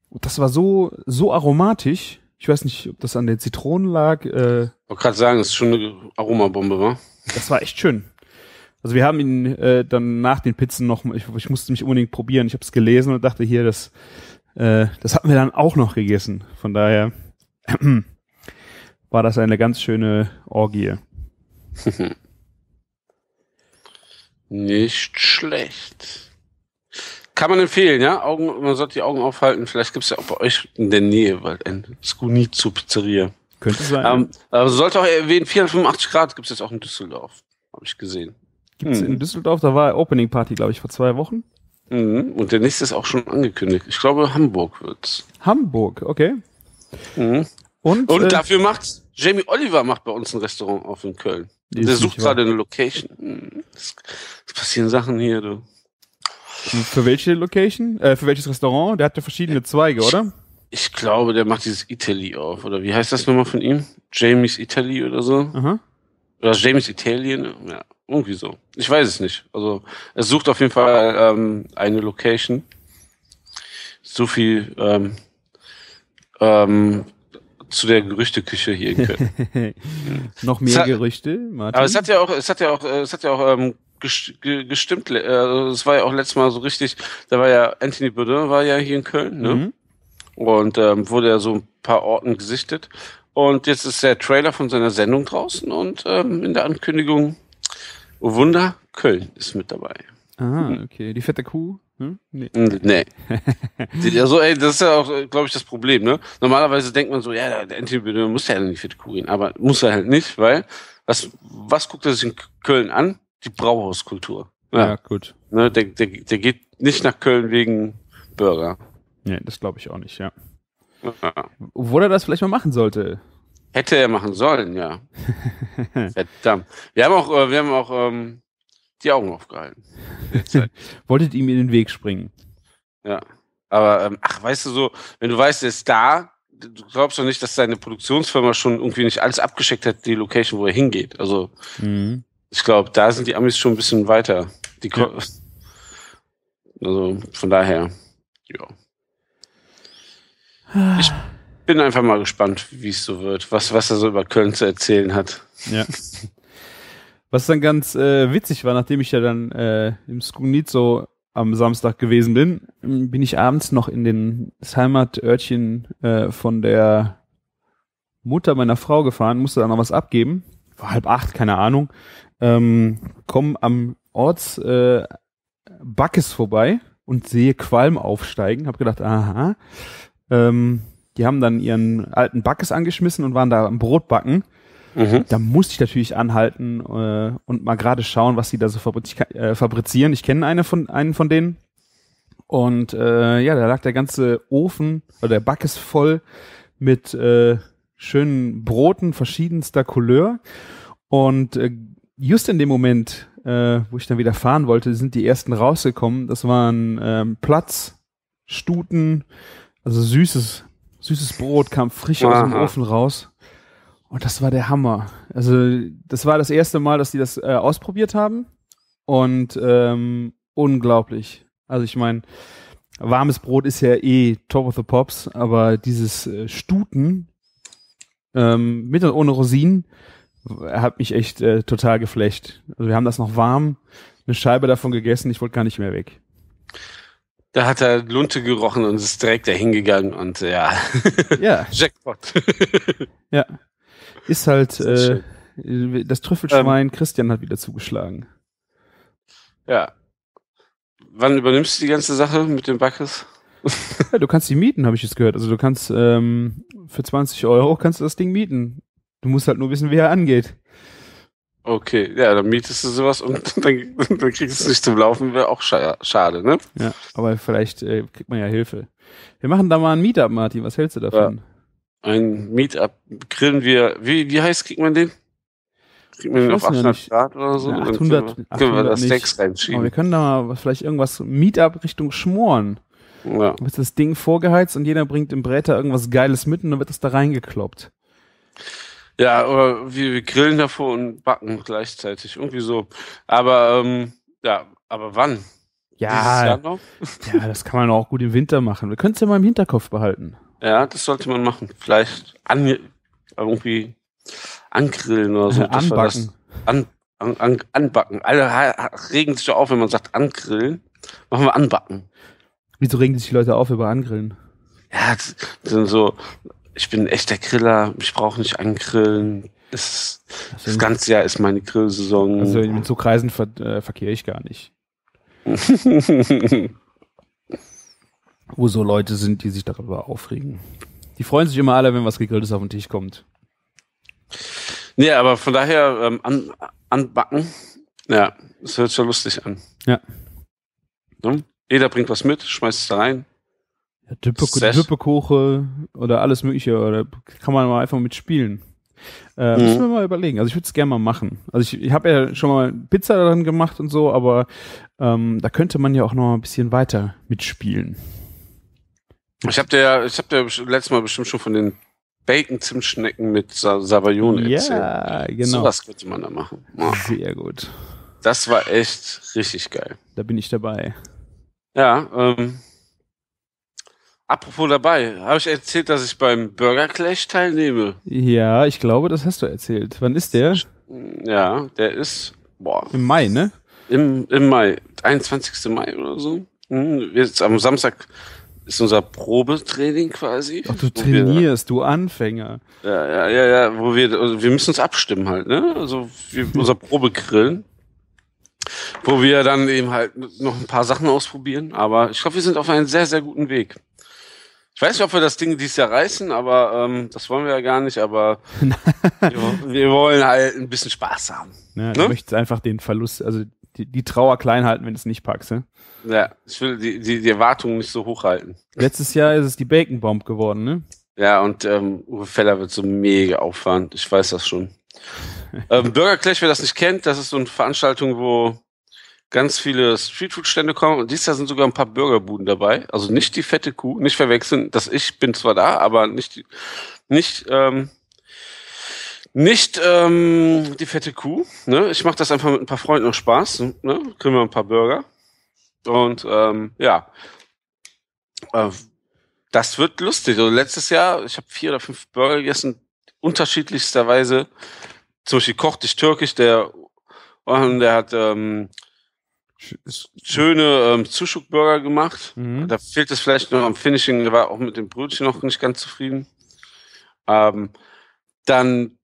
Und das war so so aromatisch. Ich weiß nicht, ob das an den Zitronen lag. Äh, wollte gerade sagen, das ist schon eine Aromabombe, wa? Das war echt schön. Also wir haben ihn äh, dann nach den Pizzen noch, ich, ich musste mich unbedingt probieren. Ich habe es gelesen und dachte hier, das, äh, das hatten wir dann auch noch gegessen. Von daher äh, war das eine ganz schöne Orgie. Nicht schlecht. Kann man empfehlen, ja? Augen, man sollte die Augen aufhalten. Vielleicht gibt es ja auch bei euch in der Nähe weil ein zu Pizzeria. Könnte sein. Ähm, aber sollte auch erwähnen, 485 Grad gibt es jetzt auch in Düsseldorf. Habe ich gesehen. Gibt es mhm. in Düsseldorf? Da war Opening Party, glaube ich, vor zwei Wochen. Mhm. Und der nächste ist auch schon angekündigt. Ich glaube, Hamburg wird's. Hamburg, okay. Mhm. Und, Und äh, dafür macht's Jamie Oliver macht bei uns ein Restaurant auf in Köln. Der sucht gerade eine Location. Mhm. Es passieren Sachen hier, du. Für welche Location? Äh, für welches Restaurant? Der hat ja verschiedene Zweige, oder? Ich glaube, der macht dieses Italy auf. Oder wie heißt das nochmal von ihm? Jamie's Italy oder so? Aha. Oder Jamie's Italian? Ja, irgendwie so. Ich weiß es nicht. Also, er sucht auf jeden Fall ähm, eine Location. So viel ähm, ähm, zu der Gerüchteküche hier in Köln. Noch mehr hat, Gerüchte, Martin? Aber es hat ja auch, es hat ja auch, äh, es hat ja auch ähm, gestimmt. Äh, das also war ja auch letztes Mal so richtig, da war ja Anthony Bourdain war ja hier in Köln, ne? Mhm. Und ähm, wurde ja so ein paar Orten gesichtet. Und jetzt ist der Trailer von seiner Sendung draußen und ähm, in der Ankündigung oh Wunder, Köln ist mit dabei. Ah, okay. Die fette Kuh? Hm? Nee. nee. so, also, ey, das ist ja auch, glaube ich, das Problem, ne? Normalerweise denkt man so, ja, der Antibiotikum muss ja in die fette Kuh gehen, aber muss er halt nicht, weil was, was guckt er sich in Köln an? die Brauhauskultur. Ja, ja gut. Ne, der, der, der geht nicht nach Köln wegen Burger. Nee, das glaube ich auch nicht, ja. ja. Obwohl er das vielleicht mal machen sollte. Hätte er machen sollen, ja. Verdammt. Wir haben auch, äh, wir haben auch ähm, die Augen aufgehalten. Wolltet ihm in den Weg springen. Ja. Aber, ähm, ach, weißt du so, wenn du weißt, er ist da, du glaubst doch nicht, dass seine Produktionsfirma schon irgendwie nicht alles abgeschickt hat, die Location, wo er hingeht. Also, mhm. Ich glaube, da sind die Amis schon ein bisschen weiter. Die ja. Also von daher, ja. Ich bin einfach mal gespannt, wie es so wird, was, was er so über Köln zu erzählen hat. Ja. Was dann ganz äh, witzig war, nachdem ich ja dann äh, im Skunit so am Samstag gewesen bin, bin ich abends noch in den, das Heimatörtchen äh, von der Mutter meiner Frau gefahren, musste da noch was abgeben. War halb acht, keine Ahnung ähm, komme am Orts äh, Backes vorbei und sehe Qualm aufsteigen. Hab gedacht, aha. Ähm, die haben dann ihren alten Backes angeschmissen und waren da am Brotbacken. Mhm. Da musste ich natürlich anhalten äh, und mal gerade schauen, was die da so fabrik äh, fabrizieren. Ich kenne eine von, einen von denen. Und äh, ja, da lag der ganze Ofen oder der Backes voll mit äh, schönen Broten verschiedenster Couleur. Und äh, just in dem Moment, äh, wo ich dann wieder fahren wollte, sind die ersten rausgekommen. Das waren ähm, Platz, Stuten, also süßes, süßes Brot kam frisch Aha. aus dem Ofen raus. Und das war der Hammer. Also das war das erste Mal, dass die das äh, ausprobiert haben. Und ähm, unglaublich. Also ich meine, warmes Brot ist ja eh Top of the Pops, aber dieses äh, Stuten ähm, mit und ohne Rosinen, er hat mich echt äh, total geflecht. Also wir haben das noch warm, eine Scheibe davon gegessen, ich wollte gar nicht mehr weg. Da hat er Lunte gerochen und ist direkt dahin gegangen und ja, ja. Jackpot. ja, ist halt das, ist äh, das Trüffelschwein. Ähm, Christian hat wieder zugeschlagen. Ja. Wann übernimmst du die ganze Sache mit dem Backes? Ja, du kannst die mieten, habe ich jetzt gehört. Also du kannst ähm, für 20 Euro kannst du das Ding mieten. Du musst halt nur wissen, wie er angeht. Okay, ja, dann mietest du sowas und dann, dann kriegst du es nicht zum Laufen, wäre auch schade, ne? Ja, aber vielleicht äh, kriegt man ja Hilfe. Wir machen da mal ein Meetup, Martin, was hältst du davon? Ja, ein Meetup grillen wir, wie, wie heiß kriegt man den? Kriegt man ich den auf 800 Grad oder so? Ja, 800, können wir, können 800 wir das nicht. Steaks reinschieben. Aber wir können da mal vielleicht irgendwas Meetup Richtung Schmoren. Ja. Dann wird das Ding vorgeheizt und jeder bringt im Bräter irgendwas Geiles mit und dann wird das da reingekloppt. Ja. Ja, aber wir, wir grillen davor und backen gleichzeitig. Irgendwie so. Aber ähm, ja, aber wann? Ja, ja, das kann man auch gut im Winter machen. Wir können es ja mal im Hinterkopf behalten. Ja, das sollte man machen. Vielleicht an, irgendwie angrillen oder so. Äh, anbacken. An, an, an, anbacken. Alle regen sich ja auf, wenn man sagt angrillen. Machen wir anbacken. Wieso regen sich die Leute auf über angrillen? Ja, das sind so ich bin echt der Griller, ich brauche nicht angrillen. Das, also das ganze Jahr ist meine Grillsaison. Also in Zugreisen ver äh, verkehre ich gar nicht. Wo so Leute sind, die sich darüber aufregen. Die freuen sich immer alle, wenn was Gegrilltes auf den Tisch kommt. Nee, aber von daher ähm, an, anbacken, ja, es hört schon lustig an. Ja. So, ne? jeder bringt was mit, schmeißt es da rein. Ja, Düppekuche oder alles mögliche, oder kann man mal einfach mitspielen. Äh, mhm. Müssen wir mal überlegen. Also ich würde es gerne mal machen. Also ich, ich habe ja schon mal Pizza daran gemacht und so, aber ähm, da könnte man ja auch noch ein bisschen weiter mitspielen. Ich habe dir, ich habe dir letztes Mal bestimmt schon von den Bacon Zimtschnecken mit Sa Savaglione erzählt. Ja, genau. So was könnte man da machen. Oh. Sehr gut. Das war echt richtig geil. Da bin ich dabei. Ja, ähm, Apropos dabei, habe ich erzählt, dass ich beim Burger Clash teilnehme? Ja, ich glaube, das hast du erzählt. Wann ist der? Ja, der ist boah. im Mai, ne? Im, im Mai, 21. Mai oder so. Hm, jetzt am Samstag ist unser Probetraining quasi. Ach, du trainierst, wir, du Anfänger. Ja, ja, ja, ja, wo wir, also wir müssen uns abstimmen halt, ne? Also wir, hm. unser Probegrillen. Wo wir dann eben halt noch ein paar Sachen ausprobieren. Aber ich glaube, wir sind auf einem sehr, sehr guten Weg. Ich weiß nicht, ob wir das Ding dieses Jahr reißen, aber ähm, das wollen wir ja gar nicht, aber wir, wir, wollen halt ein bisschen Spaß haben. Ja, du ne? möchtest einfach den Verlust, also die, die Trauer klein halten, wenn du es nicht packst. Ne? Ja, ich will die, die, die Erwartungen nicht so hoch halten. Letztes Jahr ist es die Bacon Bomb geworden, ne? Ja, und ähm, Uwe Feller wird so mega auffahren. Ich weiß das schon. ähm, Burger Clash, wer das nicht kennt, das ist so eine Veranstaltung, wo ganz viele Streetfood-Stände kommen und dies Jahr sind sogar ein paar Burgerbuden dabei. Also nicht die fette Kuh, nicht verwechseln, dass ich bin zwar da, aber nicht, nicht, ähm, nicht ähm, die fette Kuh. Ne? Ich mache das einfach mit ein paar Freunden noch Spaß. Ne? Kriegen wir ein paar Burger. Und ähm, ja, äh, das wird lustig. Also letztes Jahr, ich habe vier oder fünf Burger gegessen, unterschiedlichsterweise. Zum Beispiel kochte ich türkisch, der, der hat ähm, schöne ähm, Zuschukburger gemacht. Mhm. Da fehlt es vielleicht noch am Finishing. Da war auch mit dem Brötchen noch nicht ganz zufrieden. Ähm, dann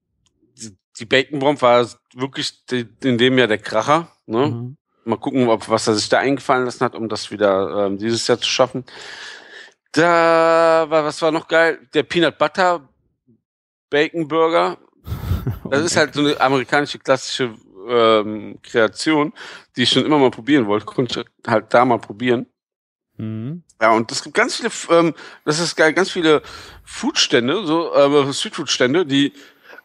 die Bacon Bomb war wirklich die, in dem Jahr der Kracher. Ne? Mhm. Mal gucken, ob was er sich da eingefallen lassen hat, um das wieder ähm, dieses Jahr zu schaffen. Da war, was war noch geil? Der Peanut Butter Bacon Burger. Das ist oh halt so eine amerikanische klassische ähm, Kreation, die ich schon immer mal probieren wollte, konnte halt da mal probieren. Mhm. Ja, und es gibt ganz viele, ähm, das ist geil, ganz viele Foodstände, so äh, Streetfood-Stände, die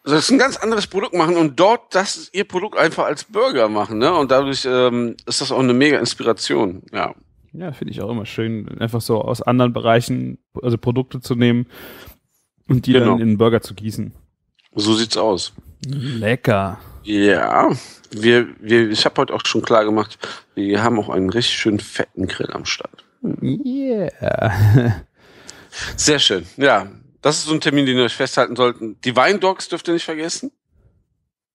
das also ist ein ganz anderes Produkt machen und dort das ihr Produkt einfach als Burger machen, ne? Und dadurch ähm, ist das auch eine mega Inspiration, ja. Ja, finde ich auch immer schön, einfach so aus anderen Bereichen, also Produkte zu nehmen und die genau. dann in den Burger zu gießen. So sieht's aus. Lecker. Ja, wir, wir, ich habe heute auch schon klar gemacht, wir haben auch einen richtig schönen fetten Grill am Start. Yeah. Sehr schön. Ja, das ist so ein Termin, den wir euch festhalten sollten. Die Weindogs dürft ihr nicht vergessen.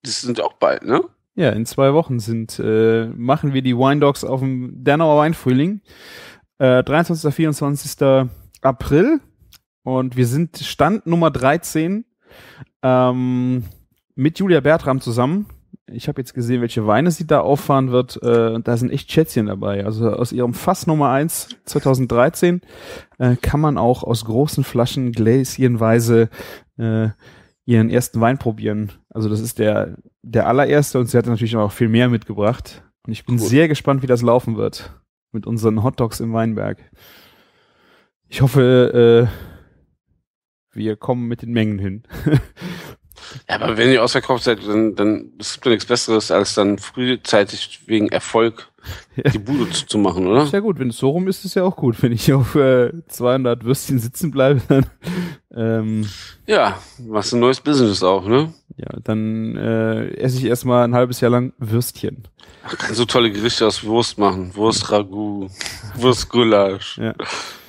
Das sind auch bald, ne? Ja, in zwei Wochen sind, äh, machen wir die Weindogs auf dem Dernauer Weinfrühling. Äh, 23. 24. April. Und wir sind Stand Nummer 13. Ähm, mit Julia Bertram zusammen. Ich habe jetzt gesehen, welche Weine sie da auffahren wird. Äh, da sind echt Schätzchen dabei. Also aus ihrem Fass Nummer 1 2013 äh, kann man auch aus großen Flaschen gläschenweise äh, ihren ersten Wein probieren. Also das ist der, der allererste und sie hat natürlich auch viel mehr mitgebracht. Und ich bin Gut. sehr gespannt, wie das laufen wird mit unseren Hotdogs im Weinberg. Ich hoffe, äh, wir kommen mit den Mengen hin. Ja, aber wenn ihr ausverkauft seid, dann, dann es gibt ja nichts Besseres, als dann frühzeitig wegen Erfolg die Bude zu zu machen, oder? Ist ja gut, wenn es so rum ist, ist es ja auch gut. Wenn ich auf äh, 200 Würstchen sitzen bleibe, dann... Ähm, ja, machst ein neues Business auch, ne? Ja, dann äh, esse ich erstmal ein halbes Jahr lang Würstchen. Ach, kannst du tolle Gerichte aus Wurst machen. Wurstragout, Wurstgulasch, ja.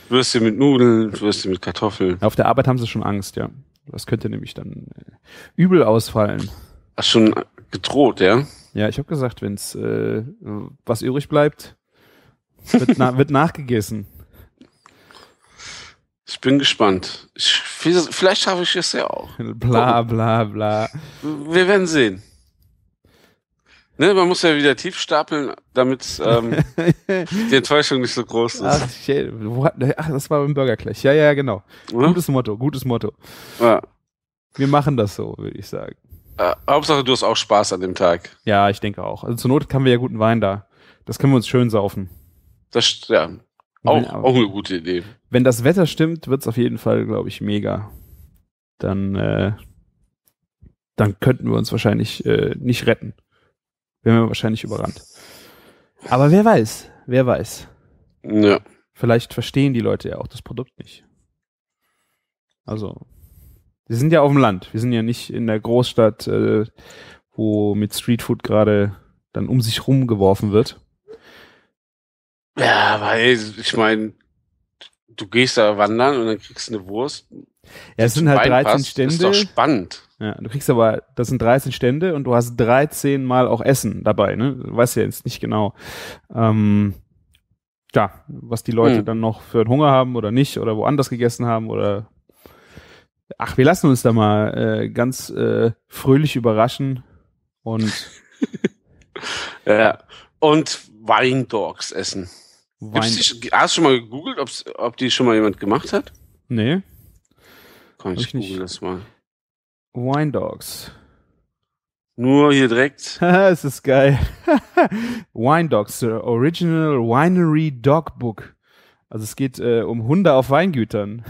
Würstchen mit Nudeln, Würstchen mit Kartoffeln. Auf der Arbeit haben sie schon Angst, ja. Das könnte nämlich dann äh, übel ausfallen. Ach, schon gedroht, ja? Ja, ich habe gesagt, wenn's äh, was übrig bleibt, wird, na wird nachgegessen. Ich bin gespannt. Ich, vielleicht schaffe ich es ja auch. Bla, bla, bla. Wir werden sehen. Ne, man muss ja wieder tief stapeln, damit ähm, die Enttäuschung nicht so groß ist. Ach, shit. Ach das war beim Burger Clash. Ja, ja, genau. Ja? Gutes Motto, gutes Motto. Ja. Wir machen das so, würde ich sagen. Äh, Hauptsache, du hast auch Spaß an dem Tag. Ja, ich denke auch. Also zur Not haben wir ja guten Wein da. Das können wir uns schön saufen. Das, ja, auch, ja, auch eine gute Idee. Wenn das Wetter stimmt, wird es auf jeden Fall, glaube ich, mega. Dann, äh, dann könnten wir uns wahrscheinlich äh, nicht retten wären wir wahrscheinlich überrannt. Aber wer weiß, wer weiß. Ja. Vielleicht verstehen die Leute ja auch das Produkt nicht. Also, wir sind ja auf dem Land. Wir sind ja nicht in der Großstadt, äh, wo mit Streetfood gerade dann um sich rumgeworfen wird. Ja, weil ich meine, du gehst da wandern und dann kriegst du eine Wurst, ja, es sind halt 13 passt, Stände. Ist doch spannend. Ja, du kriegst aber, das sind 13 Stände und du hast 13 Mal auch Essen dabei, ne? Du weißt ja jetzt nicht genau, ähm, ja, was die Leute hm. dann noch für einen Hunger haben oder nicht oder woanders gegessen haben oder. Ach, wir lassen uns da mal äh, ganz äh, fröhlich überraschen und. ja, und Weindogs essen. Wein Gibt's die, hast du schon mal gegoogelt, ob die schon mal jemand gemacht hat? Nee. Komm, ich, ich google das mal. Wine Dogs. Nur hier direkt. es ist geil. Wine Dogs, the Original Winery Dog Book. Also es geht äh, um Hunde auf Weingütern.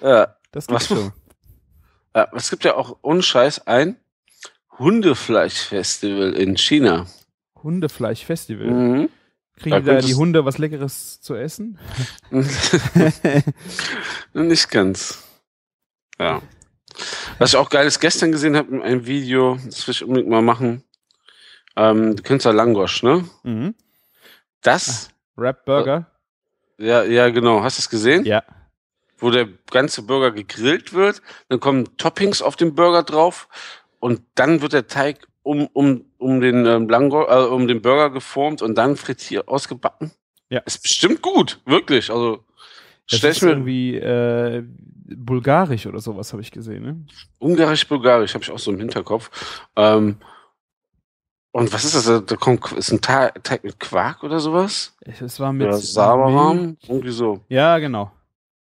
ja. Äh, das gibt's was, schon. Äh, es gibt ja auch unscheiß ein Hundefleischfestival in China. Hundefleischfestival. Mhm. Kriegen da, da die Hunde was Leckeres zu essen? Nicht ganz. Ja. Was ich auch geiles gestern gesehen habe, in einem Video, das will ich unbedingt mal machen. Ähm, du kennst ja Langosch, ne? Mhm. Das. Ah, Rap Burger. Äh, ja, ja, genau. Hast du es gesehen? Ja. Wo der ganze Burger gegrillt wird, dann kommen Toppings auf den Burger drauf und dann wird der Teig um, um um den ähm, Lango, äh, um den Burger geformt und dann frittiert ausgebacken. Ja. Ist bestimmt gut, wirklich. Also das stell ich mir irgendwie äh, bulgarisch oder sowas habe ich gesehen. Ne? Ungarisch, bulgarisch habe ich auch so im Hinterkopf. Ähm, und was ist das? Also, da kommt ist ein Teig mit Quark oder sowas? Es war mit Sauerrahm, irgendwie so. Ja, genau.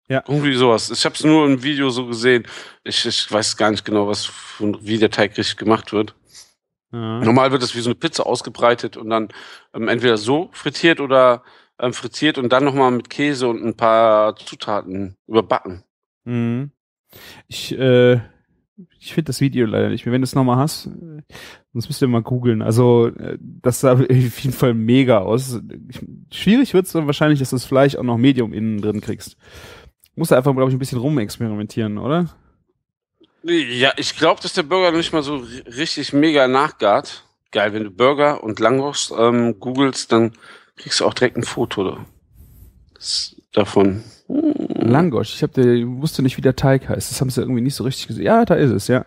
Ja. Irgendwie sowas. Ich habe es nur im Video so gesehen. Ich, ich weiß gar nicht genau, was wie der Teig richtig gemacht wird. Ja. Normal wird das wie so eine Pizza ausgebreitet und dann ähm, entweder so frittiert oder ähm, frittiert und dann nochmal mit Käse und ein paar Zutaten überbacken. Mhm. Ich, äh, ich finde das Video leider nicht mehr. Wenn du es nochmal hast, äh, sonst müsst ihr mal googeln. Also, äh, das sah auf jeden Fall mega aus. Schwierig wird es dann wahrscheinlich, dass du das Fleisch auch noch Medium innen drin kriegst. Muss einfach, glaube ich, ein bisschen rumexperimentieren, oder? Ja, ich glaube, dass der Burger nicht mal so richtig mega nachgart. Geil, wenn du Burger und Langosch ähm, googelst, dann kriegst du auch direkt ein Foto davon. Hm. Langosch, ich hab wusste nicht, wie der Teig heißt. Das haben sie irgendwie nicht so richtig gesehen. Ja, da ist es, ja.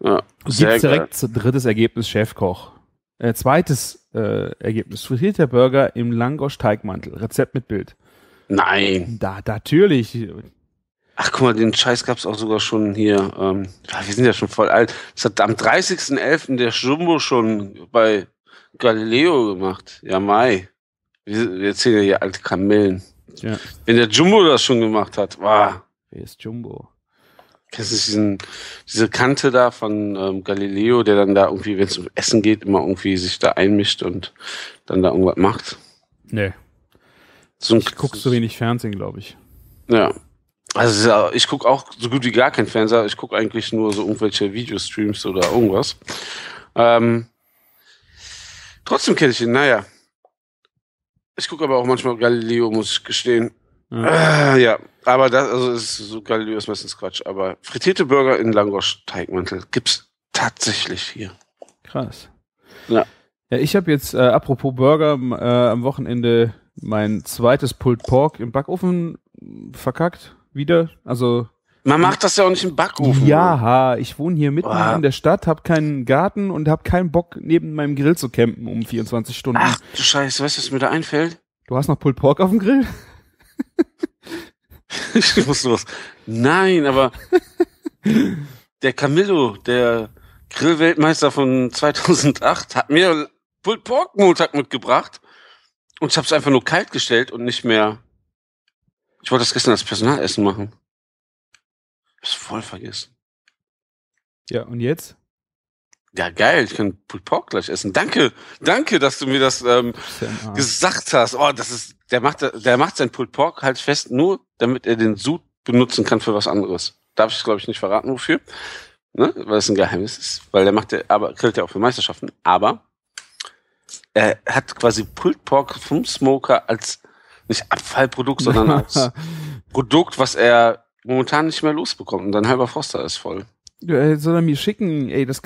ja Gibt's direkt geil. drittes Ergebnis Chefkoch. Äh, zweites äh, Ergebnis. Frittierter Burger im Langosch-Teigmantel. Rezept mit Bild. Nein. Da, natürlich. Ach guck mal, den Scheiß gab es auch sogar schon hier. Ähm, wir sind ja schon voll alt. Das hat am 30.11. der Jumbo schon bei Galileo gemacht. Ja, Mai. Wir, wir erzählen ja hier alte Kamellen. Ja. Wenn der Jumbo das schon gemacht hat, war. Wer ist Jumbo? Kennst du diesen, diese Kante da von ähm, Galileo, der dann da irgendwie, wenn es um Essen geht, immer irgendwie sich da einmischt und dann da irgendwas macht? Nee. So ich guck so wenig Fernsehen, glaube ich. Ja, also ich gucke auch so gut wie gar keinen Fernseher. Ich gucke eigentlich nur so irgendwelche Videostreams oder irgendwas. Ähm, trotzdem kenne ich ihn, naja. Ich gucke aber auch manchmal Galileo, muss ich gestehen. Mhm. Äh, ja, aber das also ist so Galileo ist meistens Quatsch. Aber frittierte Burger in Langosch-Teigmantel gibt's tatsächlich hier. Krass. Ja. Ja, ich habe jetzt, äh, apropos Burger, äh, am Wochenende mein zweites Pulled Pork im Backofen verkackt wieder. Also man macht das ja auch nicht im Backofen. Ja, ich wohne hier mitten Boah. in der Stadt, habe keinen Garten und habe keinen Bock, neben meinem Grill zu campen um 24 Stunden. Ach du Scheiße, weißt du, was mir da einfällt? Du hast noch Pulled Pork auf dem Grill? ich wusste was. Nein, aber der Camillo, der Grillweltmeister von 2008, hat mir Pulled Pork Montag mitgebracht und ich habe es einfach nur kalt gestellt und nicht mehr ich wollte das gestern als Personalessen machen. Hab's voll vergessen. Ja, und jetzt? Ja, geil, ich kann Pulled Pork gleich essen. Danke, danke, dass du mir das ähm, gesagt hast. Oh, das ist, der macht, der macht sein Pulled Pork halt fest, nur damit er den Sud benutzen kann für was anderes. Darf ich, glaube ich, nicht verraten, wofür. Ne? Weil es ein Geheimnis ist. Weil der macht, der, aber grillt ja auch für Meisterschaften. Aber er hat quasi Pulled Pork vom Smoker als nicht Abfallprodukt, sondern als Produkt, was er momentan nicht mehr losbekommt. Und dein halber Froster ist voll. Ja, soll er mir schicken, ey, das,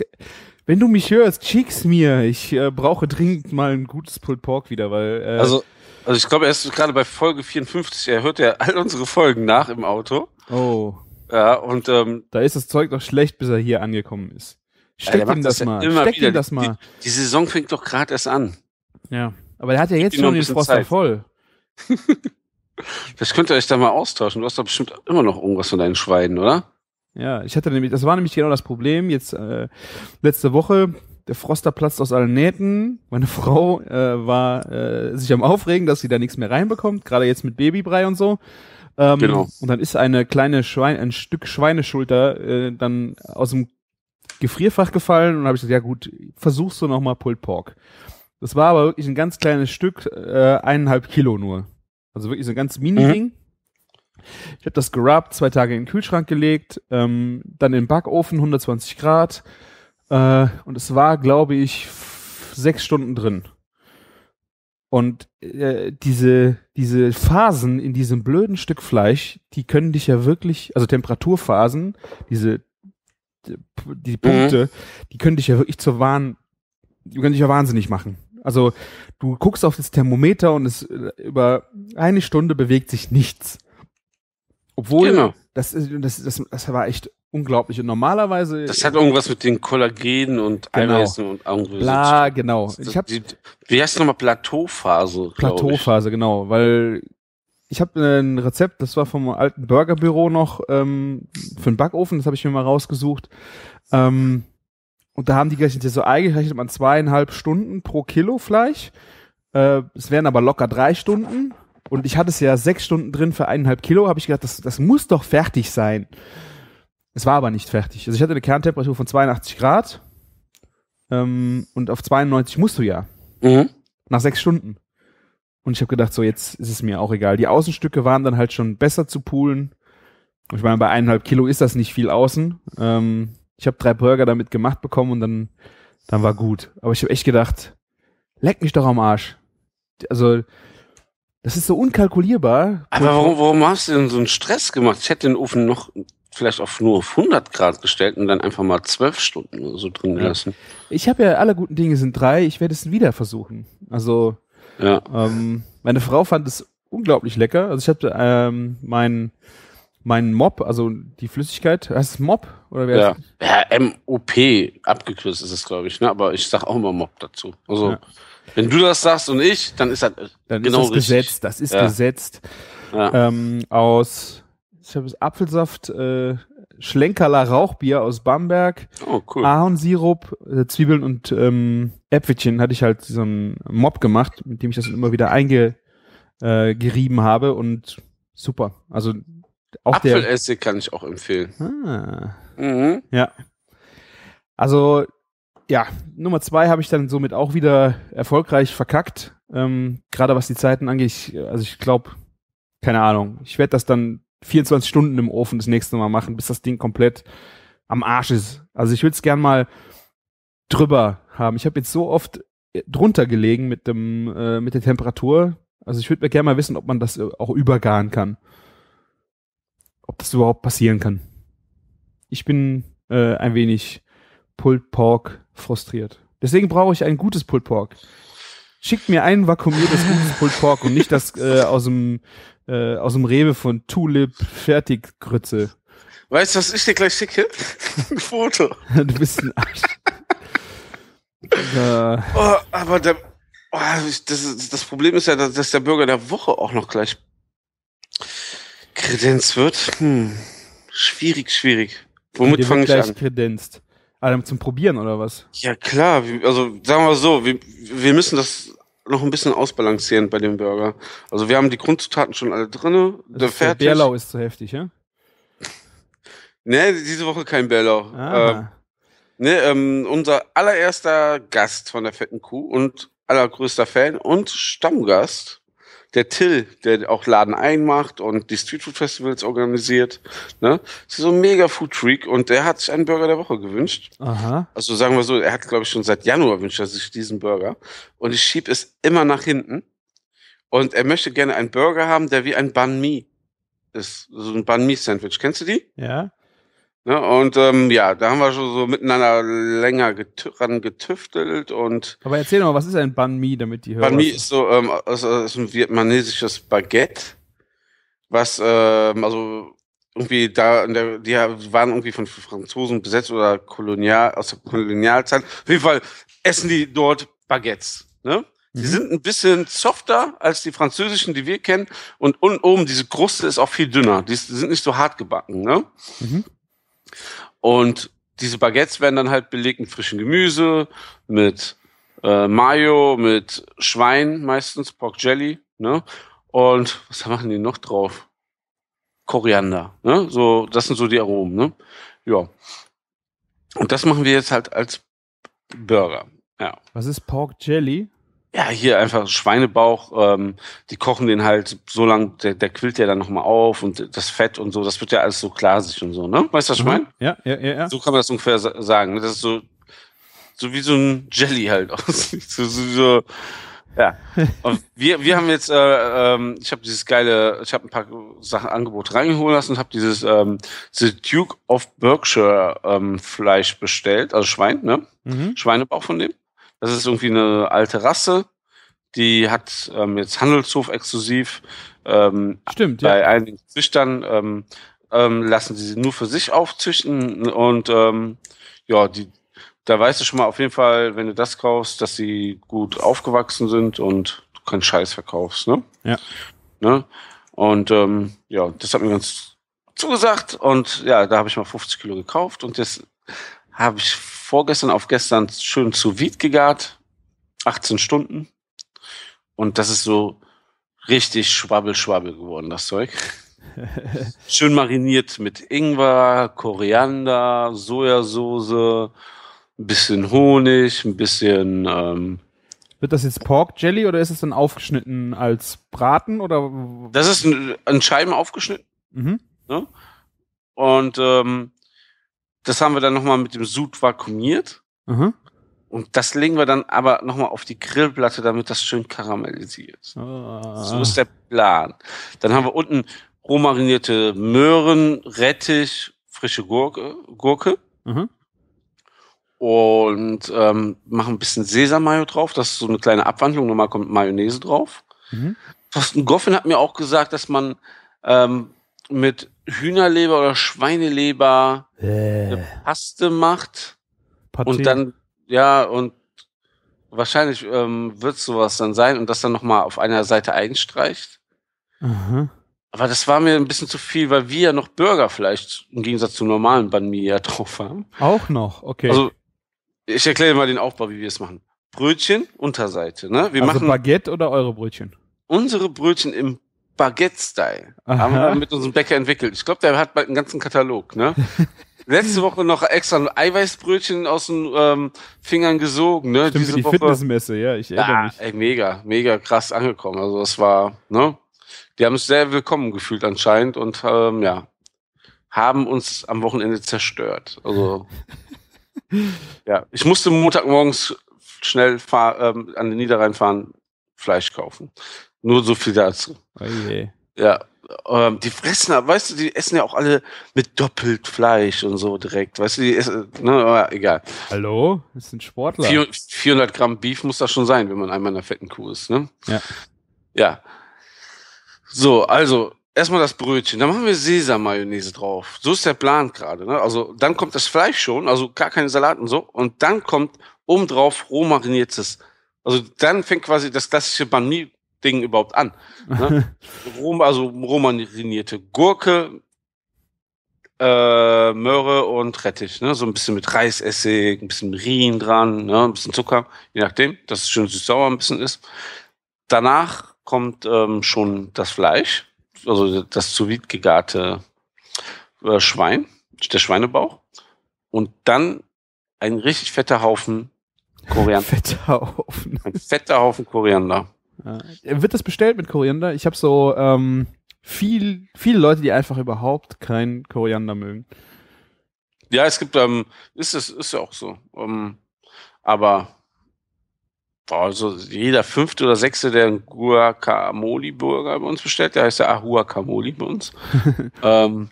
wenn du mich hörst, schick's mir. Ich äh, brauche dringend mal ein gutes Pulled Pork wieder, weil, äh, Also, also ich glaube, er ist gerade bei Folge 54. Er hört ja all unsere Folgen nach im Auto. Oh. Ja, und, ähm, Da ist das Zeug doch schlecht, bis er hier angekommen ist. Steck ja, ihm das, das ja mal. Steck wieder. ihm das mal. Die, die Saison fängt doch gerade erst an. Ja. Aber er hat ja jetzt schon den Froster voll. Vielleicht könnt ihr euch da mal austauschen. Du hast doch bestimmt immer noch irgendwas von deinen Schweinen, oder? Ja, ich hatte nämlich, das war nämlich genau das Problem. Jetzt äh, letzte Woche, der Froster platzt aus allen Nähten. Meine Frau äh, war äh, sich am Aufregen, dass sie da nichts mehr reinbekommt, gerade jetzt mit Babybrei und so. Ähm, genau. Und dann ist eine kleine Schwein, ein Stück Schweineschulter äh, dann aus dem Gefrierfach gefallen und habe ich gesagt, ja gut, versuchst du nochmal Pulled Pork. Das war aber wirklich ein ganz kleines Stück, äh, eineinhalb Kilo nur. Also wirklich so ein ganz Mini-Ding. Mhm. Ich habe das gerubbt, zwei Tage in den Kühlschrank gelegt, ähm, dann in den Backofen, 120 Grad. Äh, und es war, glaube ich, sechs Stunden drin. Und äh, diese, diese Phasen in diesem blöden Stück Fleisch, die können dich ja wirklich, also Temperaturphasen, diese die Punkte, mhm. die können dich ja wirklich zur Wahn, die können dich ja wahnsinnig machen. Also du guckst auf das Thermometer und es äh, über eine Stunde bewegt sich nichts. Obwohl, genau. das, das, das, das war echt unglaublich. Und normalerweise. Das hat irgendwas mit den Kollagen und genau. Eiweißen und Angrüßen. Bla, genau. Ich hab, die, wie heißt es nochmal? Plateauphase. Plateauphase, genau. Weil ich habe ein Rezept, das war vom alten Burgerbüro noch ähm, für einen Backofen, das habe ich mir mal rausgesucht. Ähm, und da haben die gerechnet, ja so eingerechnet man zweieinhalb Stunden pro Kilo Fleisch. Äh, es wären aber locker drei Stunden. Und ich hatte es ja sechs Stunden drin für eineinhalb Kilo. Habe ich gedacht, das, das muss doch fertig sein. Es war aber nicht fertig. Also ich hatte eine Kerntemperatur von 82 Grad. Ähm, und auf 92 musst du ja. Mhm. Nach sechs Stunden. Und ich habe gedacht, so jetzt ist es mir auch egal. Die Außenstücke waren dann halt schon besser zu poolen. Ich meine, bei eineinhalb Kilo ist das nicht viel außen. Ähm, ich habe drei Burger damit gemacht bekommen und dann, dann war gut. Aber ich habe echt gedacht, leck mich doch am Arsch. Also, das ist so unkalkulierbar. Aber warum, warum hast du denn so einen Stress gemacht? Ich hätte den Ofen noch vielleicht auf nur auf 100 Grad gestellt und dann einfach mal zwölf Stunden so drin gelassen. Ich habe ja alle guten Dinge sind drei. Ich werde es wieder versuchen. Also ja. ähm, meine Frau fand es unglaublich lecker. Also ich hatte ähm, meinen meinen Mob, also die Flüssigkeit, heißt es Mob? Oder wer ja, ja M-O-P, abgekürzt ist es, glaube ich, ne? aber ich sage auch immer Mob dazu. Also, ja. wenn du das sagst und ich, dann ist das dann genau ist das richtig. gesetzt, das ist ja. gesetzt. Ja. Ähm, aus, ich habe es Apfelsaft, äh, Schlenkerler Rauchbier aus Bamberg, oh, cool. Ahornsirup, äh, Zwiebeln und ähm, Äpfelchen hatte ich halt so einen Mob gemacht, mit dem ich das immer wieder eingerieben äh, habe und super. Also auch Apfelessig kann ich auch empfehlen. Ah. Mhm. Ja. Also, ja, Nummer zwei habe ich dann somit auch wieder erfolgreich verkackt. Ähm, Gerade was die Zeiten angeht, ich, also ich glaube, keine Ahnung, ich werde das dann 24 Stunden im Ofen das nächste Mal machen, bis das Ding komplett am Arsch ist. Also ich würde es gern mal drüber haben. Ich habe jetzt so oft äh, drunter gelegen mit dem äh, mit der Temperatur. Also ich würde mir gerne mal wissen, ob man das äh, auch übergaren kann ob das überhaupt passieren kann. Ich bin äh, ein wenig Pulled Pork frustriert. Deswegen brauche ich ein gutes Pulled Pork. Schickt mir ein vakuumiertes gutes Pulled Pork und nicht das äh, aus dem äh, aus dem Rewe von Tulip Fertiggrütze. Weißt du, was ich dir gleich schicke? ein Foto. du bist ein Arsch. oh, aber der, oh, das, das Problem ist ja, dass der Bürger der Woche auch noch gleich Kredenz wird? Hm. Schwierig, schwierig. Womit fange ich an? Kredenzt. Adam ah, zum Probieren oder was? Ja klar, also sagen wir so, wir, wir müssen das noch ein bisschen ausbalancieren bei dem Burger. Also wir haben die Grundzutaten schon alle drin. Also der, fertig. der Bärlau ist zu heftig, ja? ne, diese Woche kein Bärlau. Ah. Äh, ne, ähm, unser allererster Gast von der fetten Kuh und allergrößter Fan und Stammgast der Till, der auch Laden einmacht und die Streetfood Festivals organisiert. Ne? Das ist so ein mega Food Freak und der hat sich einen Burger der Woche gewünscht. Aha. Also sagen wir so, er hat, glaube ich, schon seit Januar wünscht er sich diesen Burger. Und ich schiebe es immer nach hinten. Und er möchte gerne einen Burger haben, der wie ein Banh Mi ist. So ein Banh Mi Sandwich. Kennst du die? Ja. Ne, und ähm, ja, da haben wir schon so miteinander länger getü ran getüftelt und. Aber erzähl doch mal, was ist ein Banh Mi, damit die hören? Banh Mi ist so ähm, ist, ist ein vietnamesisches Baguette, was ähm, also irgendwie da in der, die waren irgendwie von Franzosen besetzt oder kolonial aus der Kolonialzeit. Auf jeden Fall essen die dort Baguettes. Ne? Die mhm. sind ein bisschen softer als die französischen, die wir kennen. Und unten oben, diese Kruste ist auch viel dünner. Die sind nicht so hart gebacken. Ne? Mhm. Und diese Baguettes werden dann halt belegt mit frischem Gemüse, mit äh, Mayo, mit Schwein meistens, Pork Jelly, ne? Und was machen die noch drauf? Koriander, ne? So, das sind so die Aromen, ne? Ja. Und das machen wir jetzt halt als Burger. Ja. Was ist Pork Jelly? Ja, hier einfach Schweinebauch, ähm, die kochen den halt so lang, der, der quillt ja dann nochmal auf und das Fett und so, das wird ja alles so glasig und so, ne? Weißt du, was ich mhm. meine? Ja, ja, ja, ja. So kann man das ungefähr sagen. Ne? Das ist so, so wie so ein Jelly halt aussieht. so, so, so, ja. Und wir, wir haben jetzt, äh, ähm, ich habe dieses geile, ich habe ein paar Sachen Angebot reingeholt lassen und habe dieses ähm, The Duke of Berkshire ähm, Fleisch bestellt, also Schwein, ne? Mhm. Schweinebauch von dem. Das ist irgendwie eine alte Rasse, die hat ähm, jetzt Handelshof exklusiv. Ähm, Stimmt, ja. Bei einigen Züchtern ähm, ähm, lassen sie nur für sich aufzüchten und ähm, ja, die, da weißt du schon mal auf jeden Fall, wenn du das kaufst, dass sie gut aufgewachsen sind und du keinen Scheiß verkaufst, ne? Ja. Ne? Und ähm, ja, das hat mir ganz zugesagt und ja, da habe ich mal 50 Kilo gekauft und jetzt habe ich vorgestern auf gestern schön zu Wied gegart. 18 Stunden. Und das ist so richtig schwabbel-schwabbel geworden, das Zeug. schön mariniert mit Ingwer, Koriander, Sojasauce, ein bisschen Honig, ein bisschen. Ähm, wird das jetzt Pork Jelly oder ist es dann aufgeschnitten als Braten oder? Das ist ein, ein Scheiben aufgeschnitten. Mhm. Ne? Und ähm, das haben wir dann nochmal mit dem Sud vakuumiert. Mhm. Und das legen wir dann aber nochmal auf die Grillplatte, damit das schön karamellisiert. Ah. So ist der Plan. Dann haben wir unten rohmarinierte Möhren, Rettich, frische Gurke. Gurke. Mhm. Und ähm, machen ein bisschen Sesammayo drauf. Das ist so eine kleine Abwandlung. Nochmal kommt Mayonnaise drauf. Mhm. Thorsten Goffin hat mir auch gesagt, dass man ähm, mit Hühnerleber oder Schweineleber äh. eine Paste macht Partie. und dann ja und wahrscheinlich ähm, wird sowas dann sein und das dann noch mal auf einer Seite einstreicht. Mhm. Aber das war mir ein bisschen zu viel, weil wir ja noch Burger vielleicht im Gegensatz zum normalen Banh Mi ja drauf haben. Auch noch, okay. Also ich erkläre mal den Aufbau, wie wir es machen. Brötchen, Unterseite, ne? Wir also machen Baguette oder eure Brötchen? Unsere Brötchen im Baguette-Style. Haben wir mit unserem Bäcker entwickelt. Ich glaube, der hat bald einen ganzen Katalog, ne? Letzte Woche noch extra ein Eiweißbrötchen aus den ähm, Fingern gesogen, ne? Stimmt, Diese die Woche, Fitnessmesse, ja, ich erinnere ah, mich. Ey, mega, mega krass angekommen. Also es war, ne? Die haben es sehr willkommen gefühlt anscheinend und ähm, ja, haben uns am Wochenende zerstört. Also ja, ich musste Montagmorgens schnell fahr, ähm, an den Niederrhein fahren, Fleisch kaufen. Nur so viel dazu. Oh Ja. Ähm, die fressen, weißt du, die essen ja auch alle mit doppelt Fleisch und so direkt. Weißt du, die essen, ne, egal. Hallo? Das sind Sportler. 400 Gramm Beef muss das schon sein, wenn man einmal in einer fetten Kuh ist, ne? Ja. Ja. So, also, erstmal das Brötchen, dann machen wir Sesam-Mayonnaise drauf. So ist der Plan gerade. Ne? Also dann kommt das Fleisch schon, also gar keine Salaten so. Und dann kommt obendrauf roh mariniertes. Also dann fängt quasi das klassische Banh Ding überhaupt an? Ne? Rom, also romanisierte Gurke, äh, Möhre und Rettich. Ne? So ein bisschen mit Reisessig, ein bisschen Rien dran, ne? ein bisschen Zucker, je nachdem, dass es schön süß-sauer ein bisschen ist. Danach kommt ähm, schon das Fleisch, also das zu gegarte äh, Schwein, der Schweinebauch. Und dann ein richtig fetter Haufen Koriander. Fetter Haufen. Ein fetter Haufen Koriander. Äh, wird das bestellt mit Koriander? Ich habe so ähm, viel, viele Leute, die einfach überhaupt kein Koriander mögen. Ja, es gibt, ähm, ist es, ist ja auch so. Ähm, aber also jeder fünfte oder sechste, der einen Guacamole-Burger bei uns bestellt, der heißt ja Ahuacamole bei uns. ähm,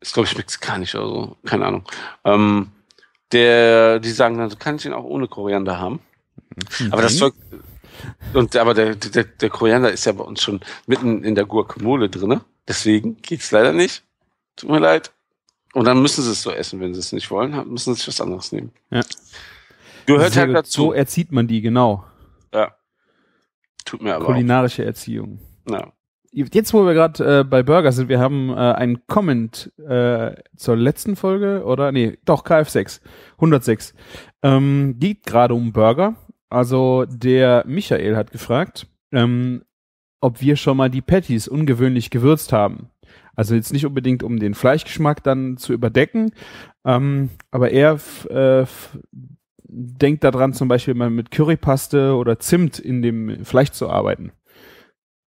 ist, glaube ich, mexikanisch oder so. Keine Ahnung. Ähm, der, die sagen dann, also, kann ich ihn auch ohne Koriander haben. Mhm. Aber das Zeug und aber der, der, der Koriander ist ja bei uns schon mitten in der Guacamole drin. Ne? Deswegen geht es leider nicht. Tut mir leid. Und dann müssen sie es so essen, wenn sie es nicht wollen, müssen sie sich was anderes nehmen. Ja. Gehört halt dazu. So erzieht man die, genau. Ja. Tut mir aber. Kulinarische auch. Erziehung. Ja. Jetzt, wo wir gerade äh, bei Burger sind, wir haben äh, einen Comment äh, zur letzten Folge, oder? Nee, doch, KF6, 106. Ähm, geht gerade um Burger. Also der Michael hat gefragt, ähm, ob wir schon mal die Patties ungewöhnlich gewürzt haben. Also jetzt nicht unbedingt, um den Fleischgeschmack dann zu überdecken, ähm, aber er äh, denkt daran, zum Beispiel mal mit Currypaste oder Zimt in dem Fleisch zu arbeiten.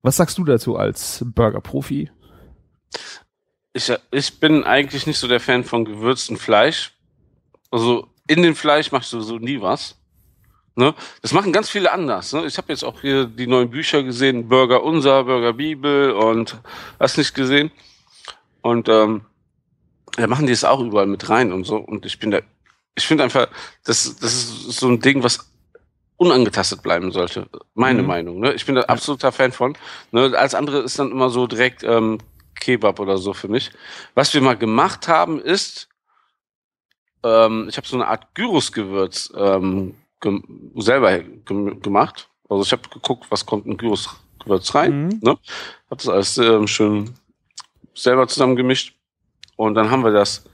Was sagst du dazu als Burger-Profi? Ich, ich bin eigentlich nicht so der Fan von gewürztem Fleisch. Also in dem Fleisch machst du so nie was. Ne? Das machen ganz viele anders. Ne? Ich habe jetzt auch hier die neuen Bücher gesehen, Burger Unser, Burger Bibel und hast nicht gesehen. Und ähm, da machen die es auch überall mit rein und so. Und ich bin da, ich finde einfach, das, das ist so ein Ding, was unangetastet bleiben sollte. Meine mhm. Meinung. Ne? Ich bin da absoluter Fan von. Ne? Als andere ist dann immer so direkt ähm, Kebab oder so für mich. Was wir mal gemacht haben, ist, ähm, ich habe so eine Art Gyrosgewürz ähm, gem selber gem gemacht. Also ich habe geguckt, was kommt in Gyros Gewürz rein. Mhm. Ne? Hat das alles ähm, schön selber zusammengemischt. Und dann haben wir das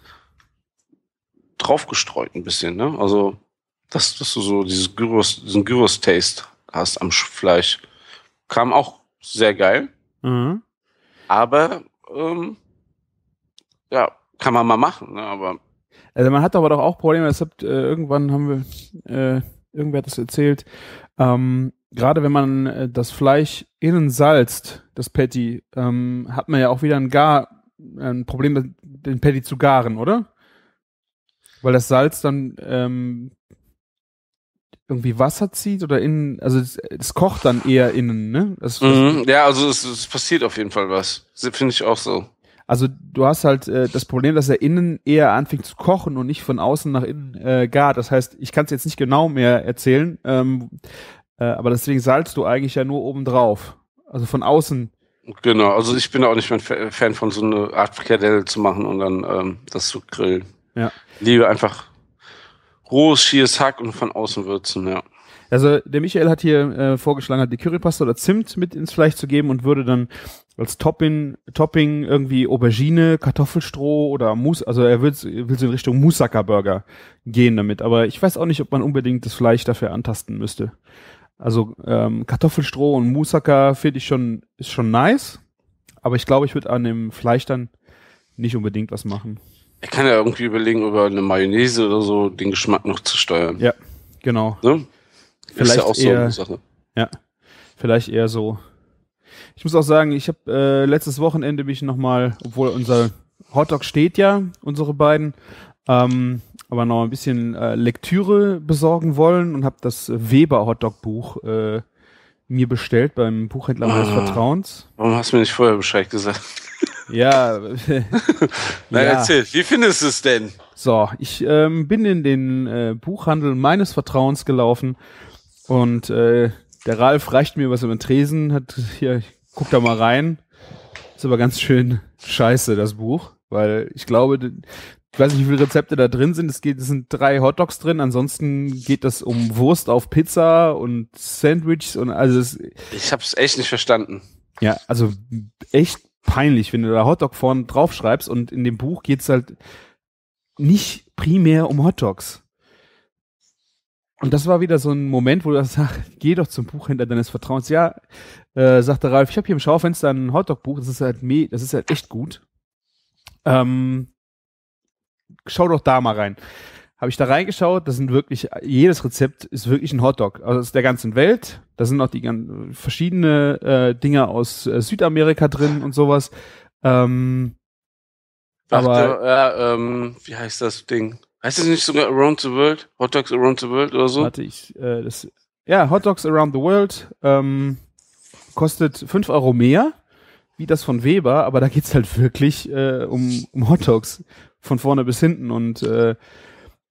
draufgestreut ein bisschen. Ne? Also, dass, dass du so dieses Gyros, diesen Gyros-Taste hast am Fleisch. Kam auch sehr geil. Mhm. Aber, ähm, ja, kann man mal machen. Ne? Aber also man hat aber doch auch Probleme, deshalb äh, irgendwann haben wir äh, irgendwer hat das erzählt, ähm, gerade wenn man äh, das Fleisch innen salzt, das Patty, ähm, hat man ja auch wieder ein Gar, ein Problem, den Patty zu garen, oder? Weil das Salz dann ähm, irgendwie Wasser zieht oder innen, also es, es kocht dann eher innen, ne? das mhm, ja, also es, es passiert auf jeden Fall was. Finde ich auch so. Also du hast halt äh, das Problem, dass er innen eher anfängt zu kochen und nicht von außen nach innen äh, gar. Das heißt, ich kann es jetzt nicht genau mehr erzählen, ähm, äh, aber deswegen salzt du eigentlich ja nur oben drauf. Also von außen. Genau, also ich bin auch nicht mehr ein Fan von so einer Art Frikadelle zu machen und dann ähm, das zu grillen. Ja. Liebe einfach rohes, schieres Hack und von außen würzen, ja. Also der Michael hat hier äh, vorgeschlagen, die Currypaste oder Zimt mit ins Fleisch zu geben und würde dann als Topping, Topping irgendwie Aubergine, Kartoffelstroh oder Mus, also er will, will so in Richtung Musaka Burger gehen damit. Aber ich weiß auch nicht, ob man unbedingt das Fleisch dafür antasten müsste. Also ähm, Kartoffelstroh und Musaka finde ich schon, ist schon nice. Aber ich glaube, ich würde an dem Fleisch dann nicht unbedingt was machen. Ich kann ja irgendwie überlegen, über eine Mayonnaise oder so den Geschmack noch zu steuern. Ja, genau. So? Ne? Vielleicht ist ja auch so eine Sache. Ja, vielleicht eher so. Ich muss auch sagen, ich habe äh, letztes Wochenende mich nochmal, obwohl unser Hotdog steht ja, unsere beiden, ähm, aber noch ein bisschen äh, Lektüre besorgen wollen und habe das Weber Hotdog Buch äh, mir bestellt beim Buchhändler meines ah, Vertrauens. Warum hast du mir nicht vorher Bescheid gesagt? Ja. Na, ja. erzähl, wie findest du es denn? So, ich ähm, bin in den äh, Buchhandel meines Vertrauens gelaufen und äh, der Ralf reicht mir was über den Tresen, hat hier, guck da mal rein. Ist aber ganz schön scheiße, das Buch, weil ich glaube, ich weiß nicht, wie viele Rezepte da drin sind. Es, geht, es sind drei Hotdogs drin. Ansonsten geht das um Wurst auf Pizza und Sandwiches und also es, Ich hab's echt nicht verstanden. Ja, also echt peinlich, wenn du da Hotdog vorne drauf schreibst und in dem Buch geht's halt nicht primär um Hotdogs. Und das war wieder so ein Moment, wo du sagst, geh doch zum Buchhändler deines Vertrauens. Ja, äh, sagte Ralf, ich habe hier im Schaufenster ein Hotdog-Buch, das ist halt me das ist halt echt gut. Ähm, schau doch da mal rein. Habe ich da reingeschaut, das sind wirklich, jedes Rezept ist wirklich ein Hotdog also aus der ganzen Welt. Da sind auch die ganzen verschiedene äh, Dinge aus äh, Südamerika drin und sowas. Ähm, Warte, aber äh, ähm, wie heißt das Ding? Heißt das nicht sogar Around the World? Hot Dogs Around the World oder so? Warte, ich, äh, das, ja, Hot Dogs Around the World ähm, kostet 5 Euro mehr, wie das von Weber, aber da geht's halt wirklich äh, um, um Hot Dogs von vorne bis hinten. Und äh,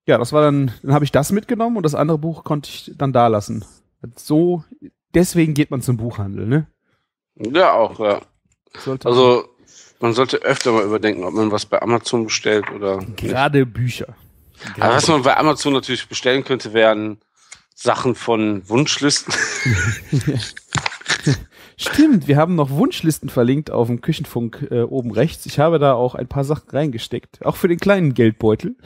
ja, das war dann, dann habe ich das mitgenommen und das andere Buch konnte ich dann da lassen. So, deswegen geht man zum Buchhandel, ne? Ja, auch, ja. Sollte also, man sollte öfter mal überdenken, ob man was bei Amazon bestellt oder. Gerade nicht. Bücher. Aber was genau. man bei Amazon natürlich bestellen könnte, wären Sachen von Wunschlisten. Stimmt, wir haben noch Wunschlisten verlinkt auf dem Küchenfunk äh, oben rechts. Ich habe da auch ein paar Sachen reingesteckt, auch für den kleinen Geldbeutel.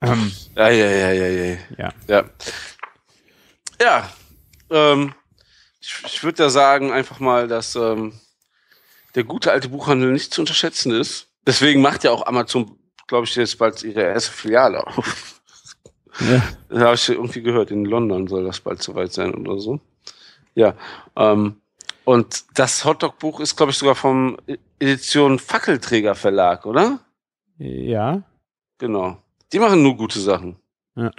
ähm, ja, ja, ja, ja, ja, ja, ja. ähm, ich, ich würde da sagen einfach mal, dass ähm, der gute alte Buchhandel nicht zu unterschätzen ist. Deswegen macht ja auch Amazon glaube ich, jetzt bald ihre erste Filiale auf. Ja. habe ich irgendwie gehört, in London soll das bald soweit sein oder so. Ja. Ähm, und das Hotdog-Buch ist, glaube ich, sogar vom Edition Fackelträger Verlag, oder? Ja. Genau. Die machen nur gute Sachen. Ja.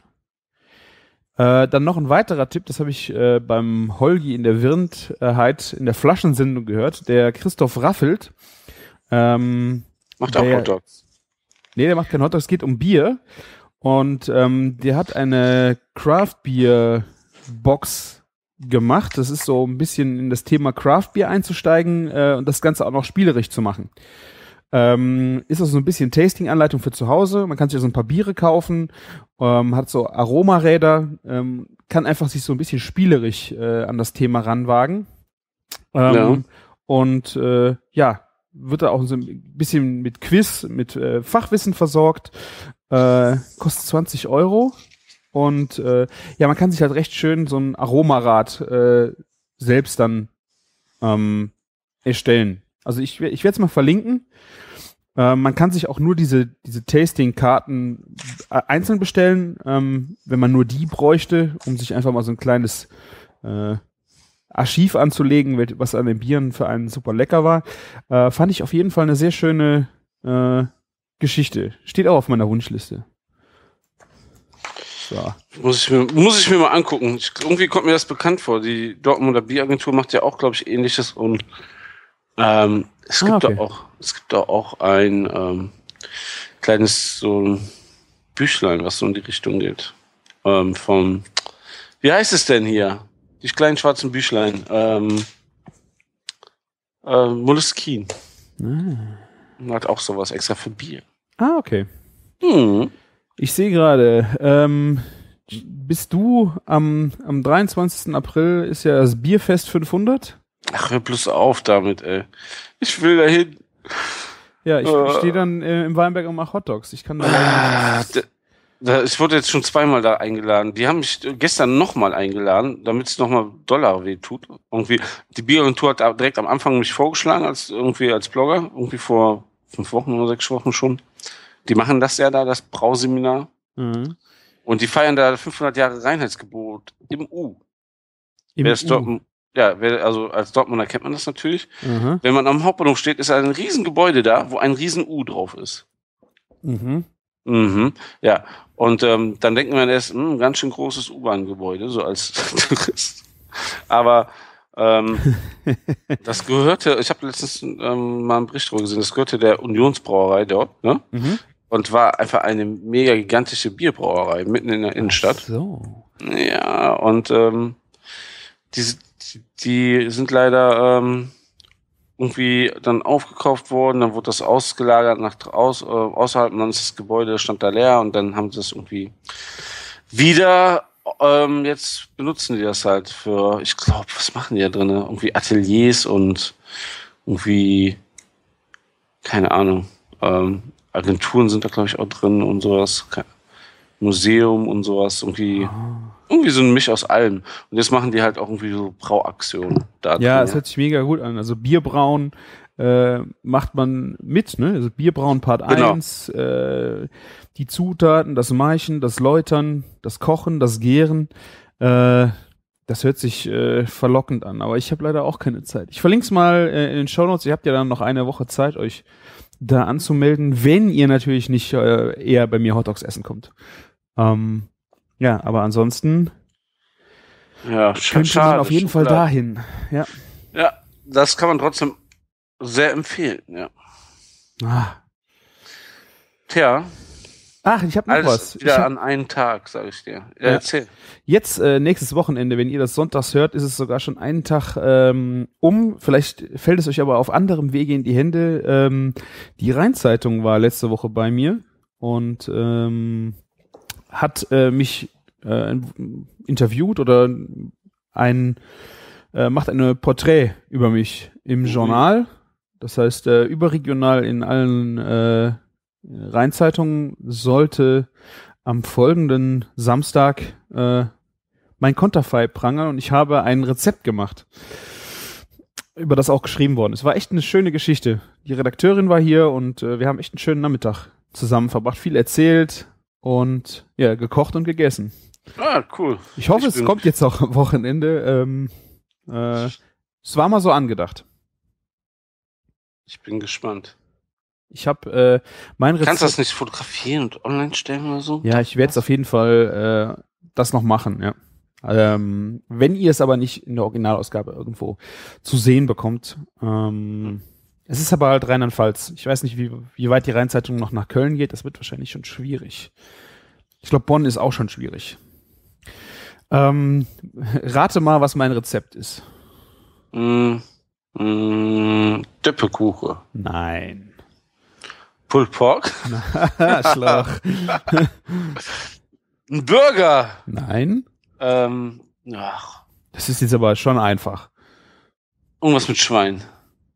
Äh, dann noch ein weiterer Tipp, das habe ich äh, beim Holgi in der Wirndheit in der Flaschensendung gehört, der Christoph Raffelt. Ähm, Macht auch Hotdogs. Nee, der macht keinen Hotdog, es geht um Bier. Und ähm, der hat eine Craft Beer Box gemacht. Das ist so ein bisschen in das Thema Craft Beer einzusteigen äh, und das Ganze auch noch spielerisch zu machen. Ähm, ist das so ein bisschen Tasting-Anleitung für zu Hause. Man kann sich so ein paar Biere kaufen, ähm, hat so Aromaräder, ähm, kann einfach sich so ein bisschen spielerisch äh, an das Thema ranwagen. Ähm, ja. Und äh, ja, wird da auch so ein bisschen mit Quiz, mit äh, Fachwissen versorgt. Äh, kostet 20 Euro. Und äh, ja, man kann sich halt recht schön so ein Aromarad äh, selbst dann ähm, erstellen. Also ich, ich werde es mal verlinken. Äh, man kann sich auch nur diese, diese Tasting-Karten äh, einzeln bestellen, ähm, wenn man nur die bräuchte, um sich einfach mal so ein kleines äh, Archiv anzulegen, was an den Bieren für einen super lecker war. Äh, fand ich auf jeden Fall eine sehr schöne äh, Geschichte. Steht auch auf meiner Wunschliste. So. Muss, ich mir, muss ich mir mal angucken. Ich, irgendwie kommt mir das bekannt vor. Die Dortmunder Bieragentur macht ja auch, glaube ich, ähnliches. Und ähm, es, gibt ah, okay. da auch, es gibt da auch ein ähm, kleines so ein Büchlein, was so in die Richtung geht. Ähm, vom, wie heißt es denn hier? die kleinen schwarzen Büchlein. Ähm, äh, Moleskin. Ah. Hat auch sowas extra für Bier. Ah, okay. Hm. Ich sehe gerade, ähm, bist du am, am 23. April ist ja das Bierfest 500? Ach, hör bloß auf damit, ey. Ich will dahin. Ja, ich äh, stehe dann äh, im Weinberg und mache Hotdogs. Ich kann da. Ah, ich wurde jetzt schon zweimal da eingeladen. Die haben mich gestern nochmal eingeladen, damit es nochmal Dollar wehtut. Irgendwie, die Bieragentur hat direkt am Anfang mich vorgeschlagen, als irgendwie als Blogger, irgendwie vor fünf Wochen oder sechs Wochen schon. Die machen das ja da, das Brauseminar. Mhm. Und die feiern da 500 Jahre Reinheitsgebot im U. Im wer U. Dortmund, ja, wer, also als Dortmunder kennt man das natürlich. Mhm. Wenn man am Hauptbahnhof steht, ist ein Riesengebäude da, wo ein riesen U drauf ist. Mhm. Mhm, ja. Und ähm, dann denkt man erst, mh, hm, ganz schön großes U-Bahn-Gebäude, so als Tourist. Aber ähm, das gehörte, ich habe letztens ähm, mal einen Bericht darüber gesehen, das gehörte der Unionsbrauerei dort, ne? Mhm. Und war einfach eine mega gigantische Bierbrauerei mitten in der Innenstadt. Ach so. Ja, und ähm, die, die sind leider ähm, irgendwie dann aufgekauft worden, dann wurde das ausgelagert nach aus, äh, außerhalb und dann ist das Gebäude, stand da leer und dann haben sie das irgendwie wieder, ähm, jetzt benutzen die das halt für, ich glaube, was machen die da drin? Irgendwie Ateliers und irgendwie, keine Ahnung, ähm, Agenturen sind da glaube ich auch drin und sowas, Museum und sowas, irgendwie. Oh irgendwie so ein Misch aus allem. Und jetzt machen die halt auch irgendwie so Brauaktionen da. Ja, es hört sich mega gut an. Also Bierbrauen äh, macht man mit, ne? Also Bierbrauen Part genau. 1, äh, die Zutaten, das Meichen, das Läutern, das Kochen, das Gären. Äh, das hört sich äh, verlockend an, aber ich habe leider auch keine Zeit. Ich verlinke es mal äh, in den Show Notes. Ihr habt ja dann noch eine Woche Zeit, euch da anzumelden, wenn ihr natürlich nicht äh, eher bei mir Hotdogs essen kommt. Ähm, ja, aber ansonsten ja, könnte schade, man auf jeden Fall klar. dahin. Ja. ja, das kann man trotzdem sehr empfehlen, ja. Ah. Tja. Ach, ich habe noch Alles was. Wieder hab... an einen Tag, sage ich dir. Ja, ja. Erzähl. Jetzt, äh, nächstes Wochenende, wenn ihr das sonntags hört, ist es sogar schon einen Tag ähm, um. Vielleicht fällt es euch aber auf anderem Wege in die Hände. Ähm, die Rheinzeitung war letzte Woche bei mir und ähm, hat äh, mich äh, interviewt oder ein, äh, macht eine Porträt über mich im okay. Mhm. Journal. Das heißt, äh, überregional in allen äh, Rheinzeitungen sollte am folgenden Samstag äh, mein Konterfei prangern und ich habe ein Rezept gemacht, über das auch geschrieben worden. Es war echt eine schöne Geschichte. Die Redakteurin war hier und äh, wir haben echt einen schönen Nachmittag zusammen verbracht, viel erzählt, und ja, gekocht und gegessen. Ah, cool. Ich hoffe, ich es kommt jetzt auch am Wochenende. Ähm, äh, es war mal so angedacht. Ich bin gespannt. Ich habe äh, mein Rezept. Kannst du das nicht fotografieren und online stellen oder so? Ja, ich werde es auf jeden Fall äh, das noch machen, ja. Ähm, wenn ihr es aber nicht in der Originalausgabe irgendwo zu sehen bekommt, ähm, hm es ist aber halt Rheinland-Pfalz. Ich weiß nicht, wie, wie weit die Rheinzeitung noch nach Köln geht. Das wird wahrscheinlich schon schwierig. Ich glaube, Bonn ist auch schon schwierig. Ähm, rate mal, was mein Rezept ist. Mm, mm, Dippekuche. Nein. Pulled Pork? Schlag. Ein Burger. Nein. Ähm, ach. Das ist jetzt aber schon einfach. Irgendwas mit Schwein.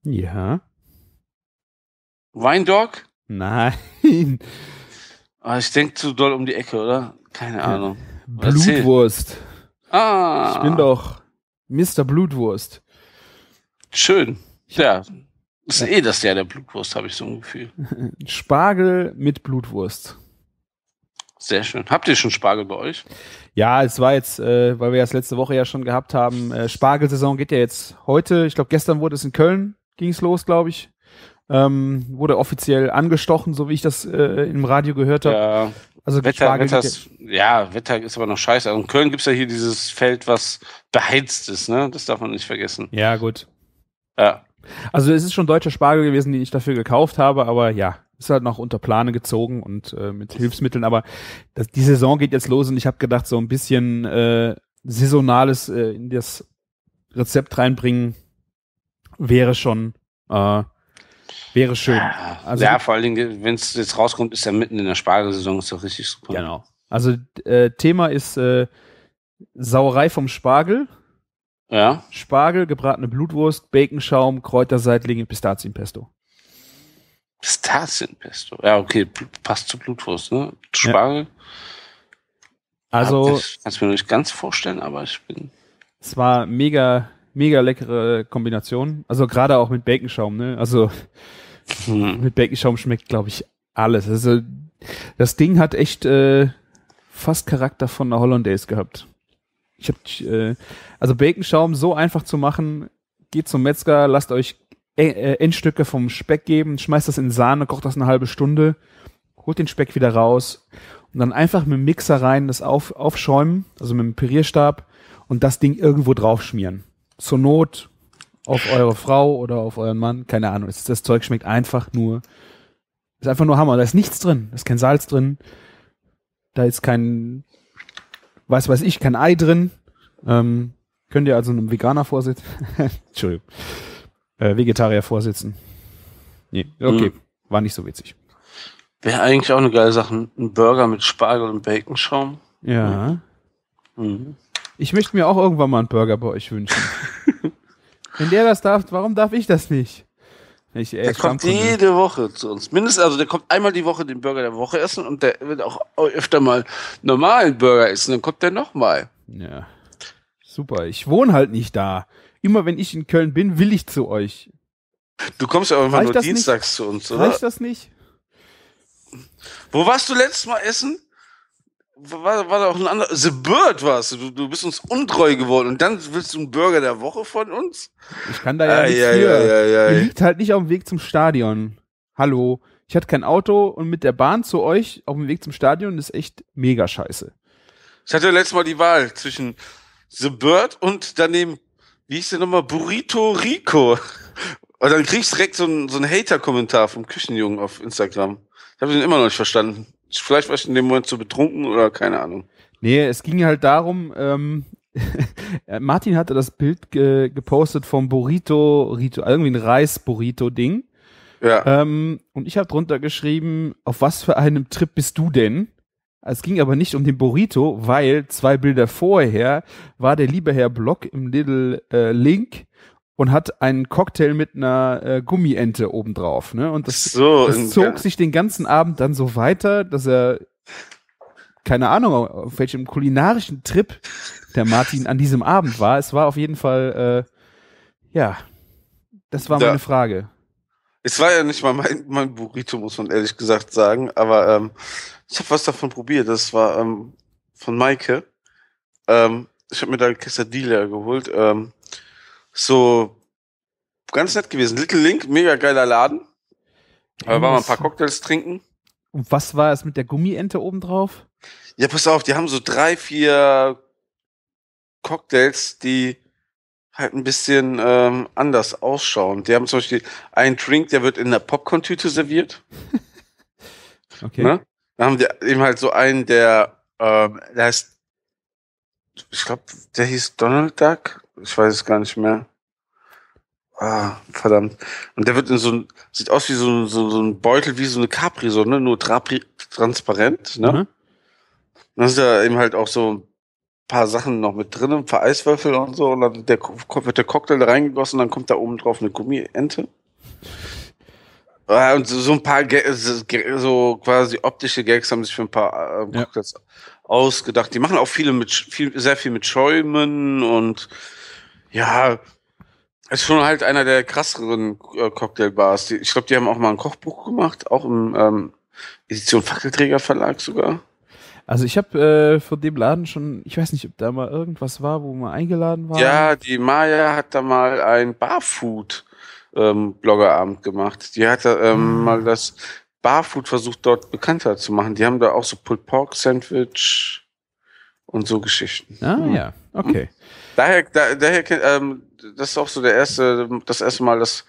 Ja. Wine Dog? Nein. Aber ah, ich denke zu doll um die Ecke, oder? Keine Ahnung. Blutwurst. Ah. Ich bin doch Mr. Blutwurst. Schön. Ja. Ist eh das Jahr der Blutwurst, habe ich so ein Gefühl. Spargel mit Blutwurst. Sehr schön. Habt ihr schon Spargel bei euch? Ja, es war jetzt, äh, weil wir das letzte Woche ja schon gehabt haben, äh, Spargelsaison geht ja jetzt heute. Ich glaube, gestern wurde es in Köln, ging es los, glaube ich ähm, wurde offiziell angestochen, so wie ich das äh, im Radio gehört habe. Ja. Also Wetter, Wetters, ja, Wetter ist aber noch scheiße. Also in Köln gibt es ja hier dieses Feld, was beheizt ist, ne? Das darf man nicht vergessen. Ja, gut. Ja. Also es ist schon deutscher Spargel gewesen, den ich dafür gekauft habe, aber ja, ist halt noch unter Plane gezogen und äh, mit Hilfsmitteln. Aber das, die Saison geht jetzt los und ich habe gedacht, so ein bisschen äh, saisonales äh, in das Rezept reinbringen wäre schon äh, Wäre schön. Ah, also, ja, vor allem, wenn es jetzt rauskommt, ist er mitten in der Spargelsaison, ist doch richtig super. Genau. Also äh, Thema ist äh, Sauerei vom Spargel. Ja. Spargel, gebratene Blutwurst, Baconschaum, Kräuterseitlinge, Pistazienpesto. Pistazienpesto. Ja, okay, passt zu Blutwurst, ne? Spargel. Ja. Also. Ah, Kannst du mir nicht ganz vorstellen, aber ich bin. Es war mega mega leckere Kombination. Also gerade auch mit Baconschaum, ne? Also hm. mit Baconschaum schmeckt, glaube ich, alles. Also das Ding hat echt äh, fast Charakter von einer Hollandaise gehabt. Ich habe äh, also Baconschaum so einfach zu machen. Geht zum Metzger, lasst euch äh, äh, Endstücke vom Speck geben, schmeißt das in Sahne, kocht das eine halbe Stunde, holt den Speck wieder raus und dann einfach mit dem Mixer rein, das auf, aufschäumen, also mit dem Pürierstab und das Ding irgendwo drauf schmieren zur Not auf eure Frau oder auf euren Mann, keine Ahnung. Das, das Zeug schmeckt einfach nur, ist einfach nur Hammer. Da ist nichts drin, da ist kein Salz drin, da ist kein, weiß weiß ich, kein Ei drin. Ähm, könnt ihr also einem Veganer vorsitzen? Entschuldigung. Äh, Vegetarier vorsitzen. Nee, okay, mhm. war nicht so witzig. Wäre eigentlich auch eine geile Sache, ein Burger mit Spargel und Bacon-Schaum. Ja. mhm. Ich möchte mir auch irgendwann mal einen Burger bei euch wünschen. Wenn der das darf, warum darf ich das nicht? Ich, ey, der kommt jede Woche zu uns. Mindestens, also der kommt einmal die Woche den Burger der Woche essen und der wird auch öfter mal normalen Burger essen. Dann kommt der nochmal. Ja. Super. Ich wohne halt nicht da. Immer wenn ich in Köln bin, will ich zu euch. Du kommst aber immer nur dienstags nicht? zu uns, oder? Reicht das nicht? Wo warst du letztes Mal essen? war, war da auch ein anderer. The Bird warst du. Du bist uns untreu geworden. Und dann willst du einen Burger der Woche von uns? Ich kann da ja ah, nichts ja, für. Ja, ja, Ihr liegt halt nicht auf dem Weg zum Stadion. Hallo. Ich hatte kein Auto und mit der Bahn zu euch auf dem Weg zum Stadion ist echt mega scheiße. Ich hatte letztes Mal die Wahl zwischen The Bird und daneben, wie hieß der nochmal, Burrito Rico. Und dann kriegst du direkt so einen, so Hater-Kommentar vom Küchenjungen auf Instagram. Ich habe den immer noch nicht verstanden vielleicht war ich in dem Moment zu betrunken oder keine Ahnung. Nee, es ging halt darum, ähm, Martin hatte das Bild ge gepostet vom Burrito, Rito, irgendwie ein Reis-Burrito-Ding. Ja. Ähm, und ich habe drunter geschrieben, auf was für einem Trip bist du denn? Es ging aber nicht um den Burrito, weil zwei Bilder vorher war der liebe Herr Block im Little äh, Link und hat einen Cocktail mit einer äh, Gummiente obendrauf. Ne? Und das, so, das zog ja. sich den ganzen Abend dann so weiter, dass er, keine Ahnung, auf welchem kulinarischen Trip der Martin an diesem Abend war. Es war auf jeden Fall, äh, ja, das war ja. meine Frage. Es war ja nicht mal mein, mein Burrito, muss man ehrlich gesagt sagen, aber ähm, ich habe was davon probiert. Das war ähm, von Maike. Ähm, ich habe mir da Quesadilla geholt. Ähm, so ganz nett gewesen. Little Link, mega geiler Laden. Da waren wir ein paar Cocktails trinken. Und was war es mit der Gummiente obendrauf? Ja, pass auf, die haben so drei, vier Cocktails, die halt ein bisschen ähm, anders ausschauen. Die haben zum Beispiel einen Drink, der wird in einer Popcorn-Tüte serviert. okay. Ne? Dann haben die eben halt so einen, der, ähm, der heißt, ich glaube, der hieß Donald Duck. Ich weiß es gar nicht mehr. Ah, verdammt. Und der wird in so ein, sieht aus wie so ein, so, so ein Beutel, wie so eine Capri-Sonne, nur trapri transparent, ne? Mhm. Dann sind da eben halt auch so ein paar Sachen noch mit drin, ein paar Eiswürfel und so. Und dann der, wird der Cocktail da reingegossen, dann kommt da oben drauf eine Gummiente. Ah, und so ein paar, so quasi optische Gags haben sich für ein paar äh, Cocktails ja. ausgedacht. Die machen auch viele mit, viel, sehr viel mit Schäumen und ja, ist schon halt einer der krasseren äh, Cocktailbars. Ich glaube, die haben auch mal ein Kochbuch gemacht, auch im ähm, Edition Fackelträger Verlag sogar. Also ich habe äh, von dem Laden schon, ich weiß nicht, ob da mal irgendwas war, wo man eingeladen war. Ja, die Maya hat da mal ein Barfood ähm, Bloggerabend gemacht. Die hat da ähm, hm. mal das Barfood versucht dort bekannter zu machen. Die haben da auch so Pulled Pork Sandwich und so Geschichten. Ah hm. ja, okay. Hm? Daher, da, daher ähm, das ist auch so der erste, das erste Mal, dass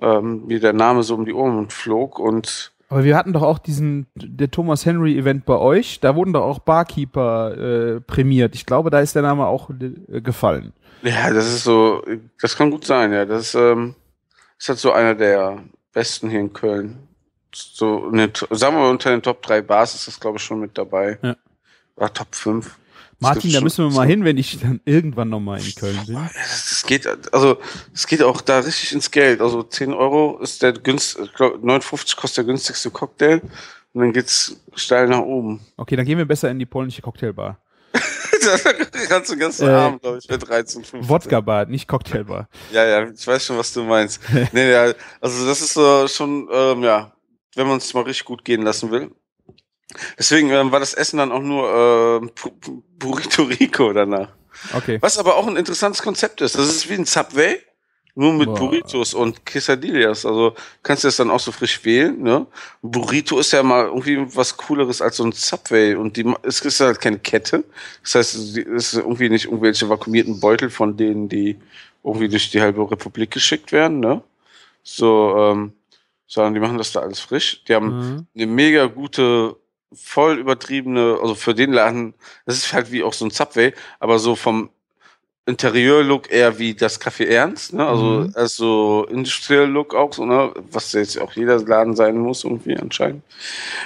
ähm, mir der Name so um die Ohren flog und aber wir hatten doch auch diesen der Thomas Henry Event bei euch. Da wurden doch auch Barkeeper äh, prämiert. Ich glaube, da ist der Name auch äh, gefallen. Ja, das ist so. Das kann gut sein. Ja, das ähm, ist halt so einer der besten hier in Köln. So, eine, sagen wir mal, unter den Top 3 Bars ist das, glaube ich, schon mit dabei. Ja. Oder Top 5. Martin, da müssen wir mal hin, wenn ich dann irgendwann nochmal in Köln bin. Es geht, also, es geht auch da richtig ins Geld. Also 10 Euro ist der günstigste, 59 kostet der günstigste Cocktail und dann geht's steil nach oben. Okay, dann gehen wir besser in die polnische Cocktailbar. da kannst du den ganzen äh, Abend, glaube ich, mit 13, 15. Wodka-Bar, nicht Cocktailbar. Ja, ja, ich weiß schon, was du meinst. nee, ja, also das ist äh, schon, ähm, ja, wenn man es mal richtig gut gehen lassen will. Deswegen ähm, war das Essen dann auch nur äh, Burrito Rico danach. Okay. Was aber auch ein interessantes Konzept ist. Das ist wie ein Subway, nur mit Boah. Burritos und Quesadillas. Also kannst du das dann auch so frisch wählen. Ne? Burrito ist ja mal irgendwie was Cooleres als so ein Subway. Und die, es ist halt keine Kette. Das heißt, es ist irgendwie nicht irgendwelche vakuumierten Beutel von denen, die irgendwie durch die halbe Republik geschickt werden. Ne? So, ähm, sondern die machen das da alles frisch. Die haben mhm. eine mega gute voll übertriebene, also für den Laden, das ist halt wie auch so ein Subway, aber so vom Interieur-Look eher wie das Café Ernst, ne? Also mhm. als so Industrial-Look auch so, ne? Was jetzt auch jeder Laden sein muss, irgendwie anscheinend.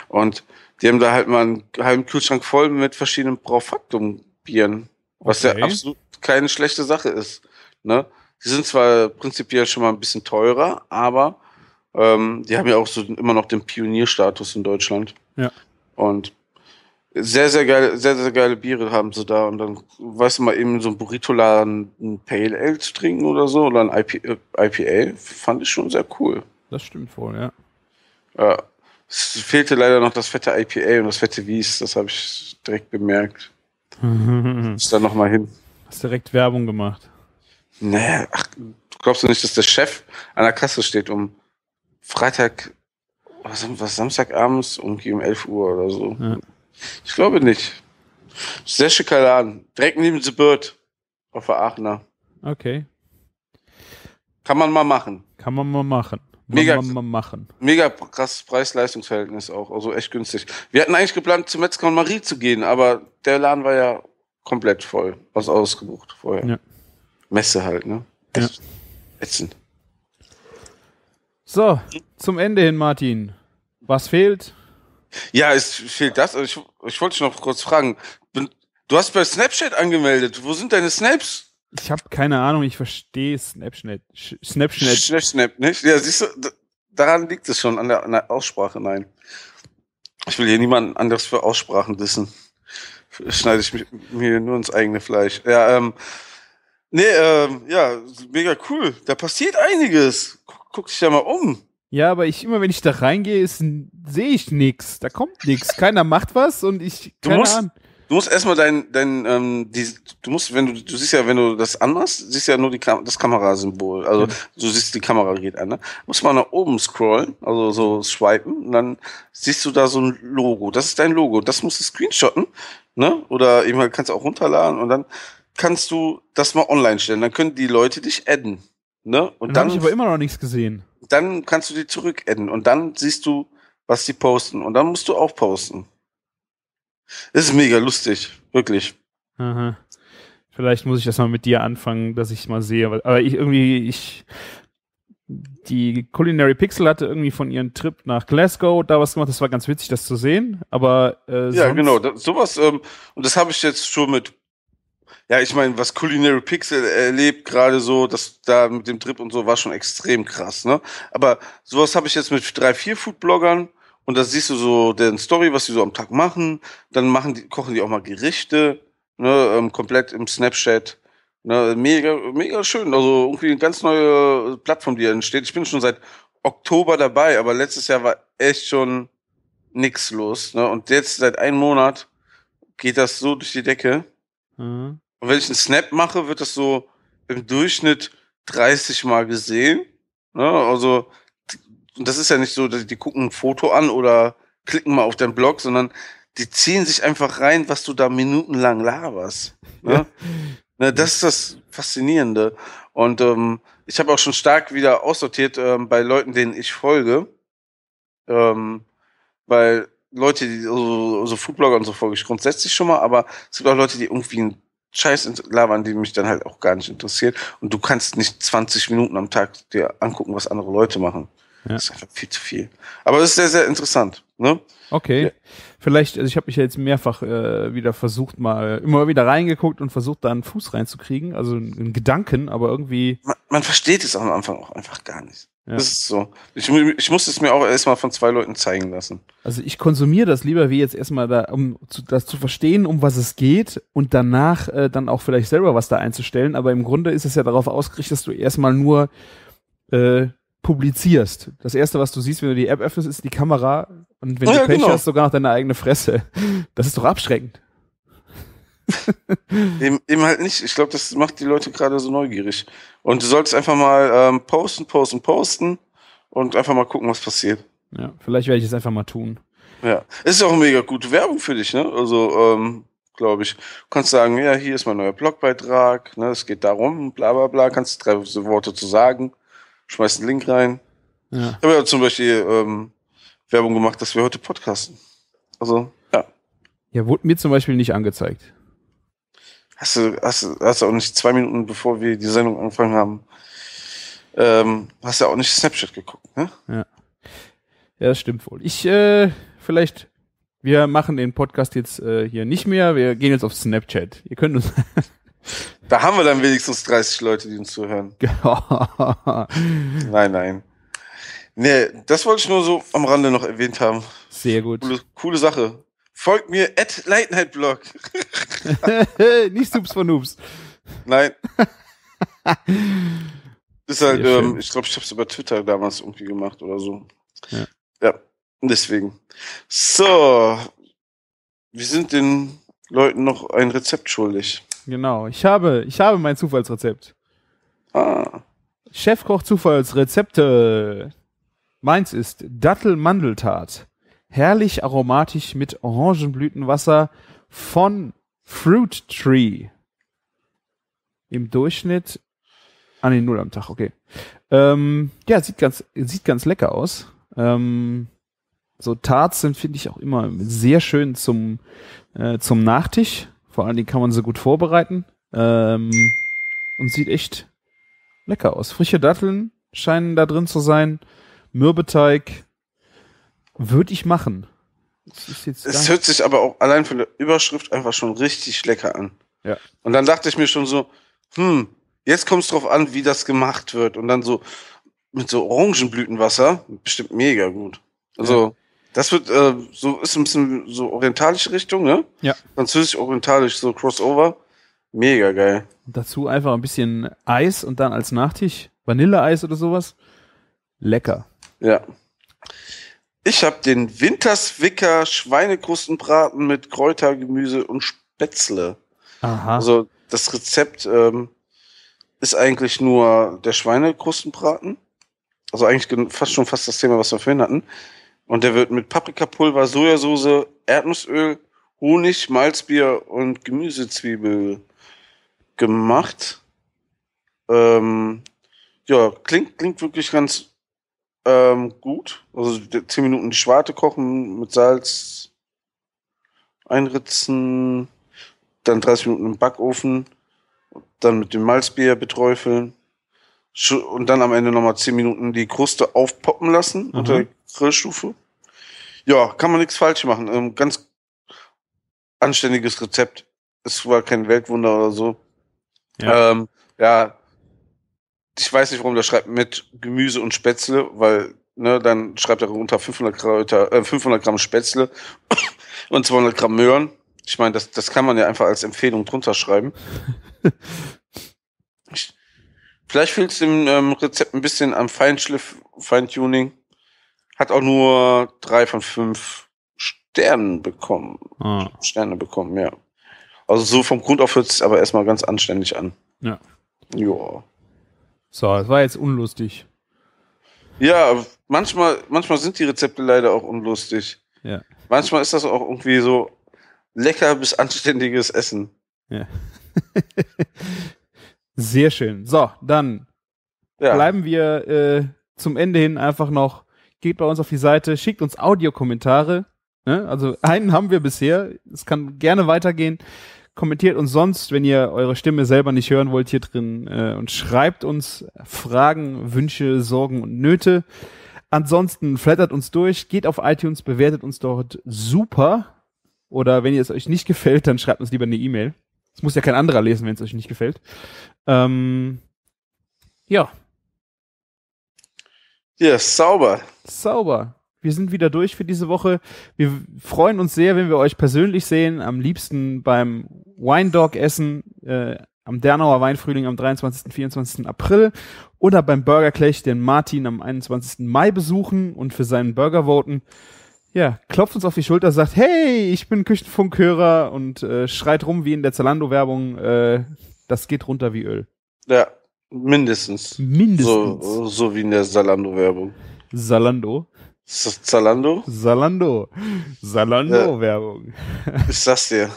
Und die haben da halt mal einen halben Kühlschrank voll mit verschiedenen Braufaktum-Bieren. Was okay. ja absolut keine schlechte Sache ist. Ne? Die sind zwar prinzipiell schon mal ein bisschen teurer, aber ähm, die haben ja auch so immer noch den Pionierstatus in Deutschland. Ja. Und sehr, sehr geile, sehr, sehr geile Biere haben sie da. Und dann, weißt du mal, eben so ein Burrito-Laden ein Pale Ale zu trinken oder so oder ein IP, äh, IPA, fand ich schon sehr cool. Das stimmt wohl, ja. Ja. Es fehlte leider noch das fette IPA und das fette Wies, das habe ich direkt bemerkt. Ist da nochmal hin. Hast direkt Werbung gemacht. Naja, ach, glaubst du nicht, dass der Chef an der Kasse steht, um Freitag was, was Samstagabends irgendwie um 11 Uhr oder so. Ja. Ich glaube nicht. Sehr schicker Laden. Direkt neben The Bird auf der Aachener. Okay. Kann man mal machen. Kann man mal machen. mega, man mal machen. Mega krasses Preis-Leistungs-Verhältnis auch. Also echt günstig. Wir hatten eigentlich geplant, zu Metzger und Marie zu gehen, aber der Laden war ja komplett voll. Was also ausgebucht vorher. Ja. Messe halt, ne? Ja. Ätzend. So, zum Ende hin, Martin. Was fehlt? Ja, es fehlt das. Also ich, ich wollte dich noch kurz fragen. Du hast bei Snapchat angemeldet. Wo sind deine Snaps? Ich habe keine Ahnung. Ich verstehe Snapchat. Snapchat. Snapchat, nicht? Ja, siehst du, daran liegt es schon, an der, an der Aussprache. Nein. Ich will hier niemanden anders für Aussprachen wissen. Schneide ich mir nur ins eigene Fleisch. Ja, ähm, nee, ähm, ja, mega cool. Da passiert einiges guck dich ja mal um. Ja, aber ich immer, wenn ich da reingehe, sehe ich nichts. Da kommt nichts. Keiner macht was und ich. Du musst, Ahnung. du musst erstmal dein, dein, ähm, die, du musst, wenn du, du siehst ja, wenn du das anmachst, siehst ja nur die Kam das Kamerasymbol. Also mhm. du siehst, die Kamera geht an. Ne? Muss mal nach oben scrollen, also so swipen, und dann siehst du da so ein Logo. Das ist dein Logo. Das musst du screenshotten, ne? Oder eben halt kannst du auch runterladen und dann kannst du das mal online stellen. Dann können die Leute dich adden. Ne? Und dann, dann habe ich aber immer noch nichts gesehen. Dann kannst du die zurückenden und dann siehst du, was sie posten. Und dann musst du auch posten. Das ist mega lustig, wirklich. Aha. Vielleicht muss ich das mal mit dir anfangen, dass ich mal sehe. Aber ich irgendwie, ich. Die Culinary Pixel hatte irgendwie von ihrem Trip nach Glasgow da was gemacht. Das war ganz witzig, das zu sehen. Aber äh, ja, genau, das, sowas. Ähm, und das habe ich jetzt schon mit ja, ich meine, was Culinary Pixel erlebt gerade so, das da mit dem Trip und so war schon extrem krass, ne? Aber sowas habe ich jetzt mit drei, vier Food-Bloggern und da siehst du so deren Story, was die so am Tag machen. Dann machen die, kochen die auch mal Gerichte, ne, ähm, komplett im Snapchat. Ne, mega, mega schön. Also irgendwie eine ganz neue Plattform, die entsteht. Ich bin schon seit Oktober dabei, aber letztes Jahr war echt schon nix los. Ne? Und jetzt seit einem Monat geht das so durch die Decke. Mhm. Und wenn ich einen Snap mache, wird das so im Durchschnitt 30 Mal gesehen. Ne? Also, das ist ja nicht so, dass die gucken ein Foto an oder klicken mal auf deinen Blog, sondern die ziehen sich einfach rein, was du da minutenlang laberst. Ne? ne, das ist das Faszinierende. Und ähm, ich habe auch schon stark wieder aussortiert ähm, bei Leuten, denen ich folge. Ähm, weil Leute, die so, so Foodblogger und so folge ich grundsätzlich schon mal, aber es gibt auch Leute, die irgendwie einen Scheiß labern, die mich dann halt auch gar nicht interessiert. Und du kannst nicht 20 Minuten am Tag dir angucken, was andere Leute machen. Ja. Das ist einfach viel zu viel. Aber es ist sehr, sehr interessant. Ne? Okay. Ja. Vielleicht, also ich habe mich ja jetzt mehrfach äh, wieder versucht, mal immer wieder reingeguckt und versucht, da einen Fuß reinzukriegen, also einen Gedanken, aber irgendwie. Man, man versteht es am Anfang auch einfach gar nicht. Ja. Das ist so. Ich, ich muss es mir auch erstmal von zwei Leuten zeigen lassen. Also ich konsumiere das lieber, wie jetzt erstmal da, um zu, das zu verstehen, um was es geht und danach äh, dann auch vielleicht selber was da einzustellen. Aber im Grunde ist es ja darauf ausgerichtet, dass du erstmal nur äh, publizierst. Das erste, was du siehst, wenn du die App öffnest, ist die Kamera und wenn oh ja, du Pech genau. hast, sogar noch deine eigene Fresse. Das ist doch abschreckend. eben, eben halt nicht. Ich glaube, das macht die Leute gerade so neugierig. Und du solltest einfach mal ähm, posten, posten, posten und einfach mal gucken, was passiert. Ja, vielleicht werde ich es einfach mal tun. Ja, ist auch mega gute Werbung für dich, ne? Also, ähm, glaube ich. Du kannst sagen, ja, hier ist mein neuer Blogbeitrag, ne, es geht darum, bla bla bla, kannst drei Worte zu sagen, schmeißt einen Link rein. Ja. Ich habe ja zum Beispiel ähm, Werbung gemacht, dass wir heute podcasten. Also, ja. Ja, wurde mir zum Beispiel nicht angezeigt. Hast du, hast, hast du auch nicht zwei Minuten bevor wir die Sendung angefangen haben, ähm, hast du auch nicht Snapchat geguckt, ne? Ja. Ja, das stimmt wohl. Ich, äh, vielleicht, wir machen den Podcast jetzt äh, hier nicht mehr. Wir gehen jetzt auf Snapchat. Ihr könnt uns. da haben wir dann wenigstens 30 Leute, die uns zuhören. nein, nein. Nee, das wollte ich nur so am Rande noch erwähnt haben. Sehr gut. Coole, coole Sache. Folgt mir at Lightnightblog. Nicht Subs von Noobs. Nein. Ist halt, ähm, ich glaube, ich habe es über Twitter damals irgendwie gemacht oder so. Ja. ja, deswegen. So, wir sind den Leuten noch ein Rezept schuldig. Genau, ich habe, ich habe mein Zufallsrezept. Ah. Chefkoch Zufallsrezepte. Meins ist Dattel-Mandeltat. Herrlich aromatisch mit Orangenblütenwasser von Fruit Tree. Im Durchschnitt. Ah nee, null am Tag, okay. Ähm, ja, sieht ganz, sieht ganz lecker aus. Ähm, so Tarts sind, finde ich, auch immer sehr schön zum, äh, zum Nachtisch. Vor allen Dingen kann man sie gut vorbereiten. Ähm, und sieht echt lecker aus. Frische Datteln scheinen da drin zu sein. Mürbeteig würde ich machen es hört sich aber auch allein von der Überschrift einfach schon richtig lecker an. Ja. Und dann dachte ich mir schon so, hm, jetzt kommt es drauf an, wie das gemacht wird. Und dann so mit so Orangenblütenwasser, bestimmt mega gut. Also, ja. das wird, äh, so ist ein bisschen so orientalische Richtung, ne? Ja. Französisch-orientalisch, so Crossover. Mega geil. Und dazu einfach ein bisschen Eis und dann als Nachtisch Vanilleeis oder sowas. Lecker. Ja. Ich habe den Winterswicker Schweinekrustenbraten mit Kräutergemüse und Spätzle. Aha. Also das Rezept ähm, ist eigentlich nur der Schweinekrustenbraten. Also eigentlich fast schon fast das Thema, was wir vorhin hatten. Und der wird mit Paprikapulver, Sojasauce, Erdnussöl, Honig, Malzbier und Gemüsezwiebel gemacht. Ähm, ja, klingt, klingt wirklich ganz ähm, gut. Also 10 Minuten die Schwarte kochen, mit Salz einritzen, dann 30 Minuten im Backofen, dann mit dem Malzbier beträufeln und dann am Ende nochmal 10 Minuten die Kruste aufpoppen lassen mhm. unter Grillstufe. Ja, kann man nichts falsch machen. Ähm, ganz anständiges Rezept. Es war kein Weltwunder oder so. Ja, ähm, ja ich weiß nicht, warum der schreibt mit Gemüse und Spätzle, weil ne, dann schreibt er unter 500, Kräuter, äh, 500 Gramm Spätzle und 200 Gramm Möhren. Ich meine, das, das kann man ja einfach als Empfehlung drunter schreiben. ich, vielleicht fehlt es dem ähm, Rezept ein bisschen am Feinschliff, Feintuning. Hat auch nur drei von fünf Sternen bekommen. Ah. Sterne bekommen, ja. Also so vom Grund auf hört es aber erstmal ganz anständig an. Ja. Joa. So, das war jetzt unlustig. Ja, manchmal, manchmal sind die Rezepte leider auch unlustig. Ja. Manchmal ist das auch irgendwie so lecker bis anständiges Essen. Ja. Sehr schön. So, dann ja. bleiben wir äh, zum Ende hin einfach noch. Geht bei uns auf die Seite, schickt uns Audiokommentare. Ne? Also einen haben wir bisher. Es kann gerne weitergehen kommentiert uns sonst, wenn ihr eure Stimme selber nicht hören wollt, hier drin äh, und schreibt uns Fragen, Wünsche, Sorgen und Nöte. Ansonsten flattert uns durch, geht auf iTunes, bewertet uns dort super. Oder wenn ihr es euch nicht gefällt, dann schreibt uns lieber eine E-Mail. Es muss ja kein anderer lesen, wenn es euch nicht gefällt. Ähm, ja. Ja, sauber. Sauber. Wir sind wieder durch für diese Woche. Wir freuen uns sehr, wenn wir euch persönlich sehen. Am liebsten beim Wine Dog Essen äh, am Dernauer Weinfrühling am 23. 24. April oder beim Burger Burgerklech den Martin am 21. Mai besuchen und für seinen Burger voten. Ja, klopft uns auf die Schulter, sagt, hey, ich bin Küchenfunkhörer und äh, schreit rum wie in der Zalando-Werbung, äh, das geht runter wie Öl. Ja, mindestens. Mindestens. So, so wie in der Zalando-Werbung. Zalando? Zalando? Zalando. Zalando-Werbung. Ich sag's dir.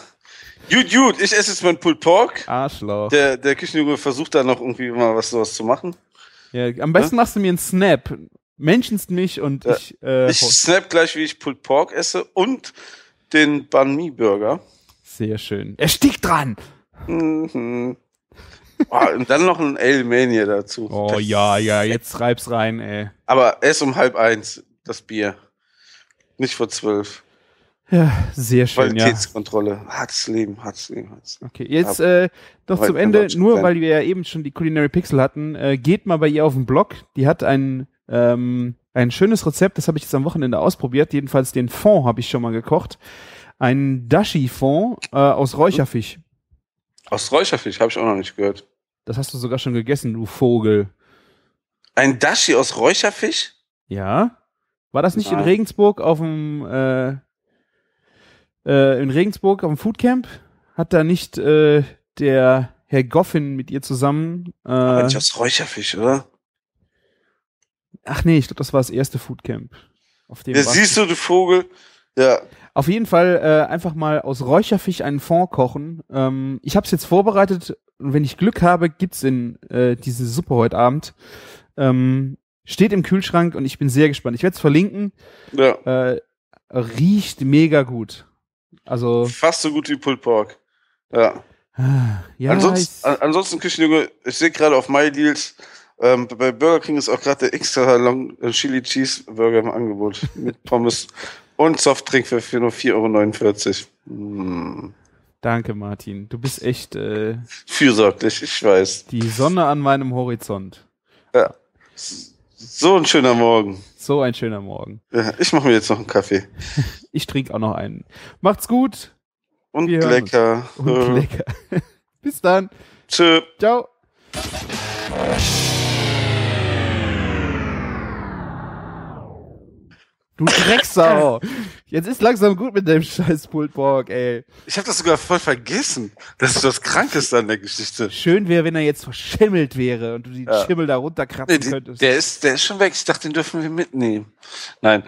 Gut, gut, ich esse jetzt meinen Pulled Pork. Arschloch. Der, der Küchenjunge versucht da noch irgendwie mal was sowas zu machen. Ja, am besten ja? machst du mir einen Snap. Mentionst mich und ja. ich. Äh, ich snap gleich, wie ich Pulled Pork esse und den Banh Mi Burger. Sehr schön. Er stieg dran! Mhm. oh, und dann noch ein Ale Mania dazu. Oh das ja, ja, jetzt reib's rein, ey. Aber erst um halb eins das Bier. Nicht vor zwölf. Ja, sehr schön. Qualitätskontrolle. Ja. Hartes Leben, hat's Leben, hat's Leben. Okay, jetzt äh, zum Ende, nur werden. weil wir ja eben schon die Culinary Pixel hatten, äh, geht mal bei ihr auf den Blog. Die hat ein, ähm, ein schönes Rezept, das habe ich jetzt am Wochenende ausprobiert. Jedenfalls den Fond habe ich schon mal gekocht. Ein Dashi-Fond äh, aus Räucherfisch. Aus Räucherfisch habe ich auch noch nicht gehört. Das hast du sogar schon gegessen, du Vogel. Ein Dashi aus Räucherfisch? Ja. War das nicht Nein. in Regensburg auf dem äh, äh, in Regensburg auf dem Foodcamp? Hat da nicht äh, der Herr Goffin mit ihr zusammen? Äh, Aber nicht aufs Räucherfisch, oder? Ach nee, ich glaube, das war das erste Foodcamp. Auf dem ja, siehst du, du Vogel. Ja. Auf jeden Fall äh, einfach mal aus Räucherfisch einen Fond kochen. Ähm, ich habe es jetzt vorbereitet und wenn ich Glück habe, gibt's in äh, diese Suppe heute Abend. Ähm, steht im Kühlschrank und ich bin sehr gespannt. Ich werde es verlinken. Ja. Äh, riecht mega gut. Also fast so gut wie Pulled Pork. Ja. Ah, ja ansonsten, an, ansonsten Küchenjunge, ich sehe gerade auf My Deals ähm, bei Burger King ist auch gerade der extra Long äh, Chili Cheese Burger im Angebot mit Pommes und Softdrink für, für nur 4,49 Euro. Hm. Danke, Martin. Du bist echt äh, fürsorglich, ich weiß. Die Sonne an meinem Horizont. Ja. So ein schöner Morgen. So ein schöner Morgen. Ja, ich mache mir jetzt noch einen Kaffee. ich trinke auch noch einen. Macht's gut. Und Wir lecker. Und lecker. Bis dann. Tschö. Ciao. Du Drecksau. Jetzt ist langsam gut mit dem scheiß Pulled Pork, ey. Ich habe das sogar voll vergessen. Das ist das Krankeste an der Geschichte. Schön wäre, wenn er jetzt verschimmelt wäre und du den ja. Schimmel da runterkratzen nee, die, könntest. Der ist, der ist schon weg. Ich dachte, den dürfen wir mitnehmen. Nein.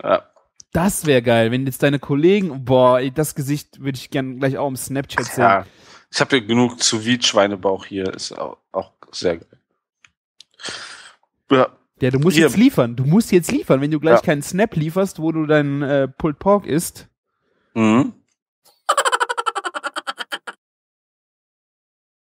Ja. Das wäre geil, wenn jetzt deine Kollegen, boah, das Gesicht würde ich gerne gleich auch im Snapchat sehen. Ja. Ich habe hier genug zu Schweinebauch hier, ist auch, auch sehr geil. Ja. Ja, du musst Hier. jetzt liefern. Du musst jetzt liefern. Wenn du gleich ja. keinen Snap lieferst, wo du dein äh, Pulled Pork isst, mhm.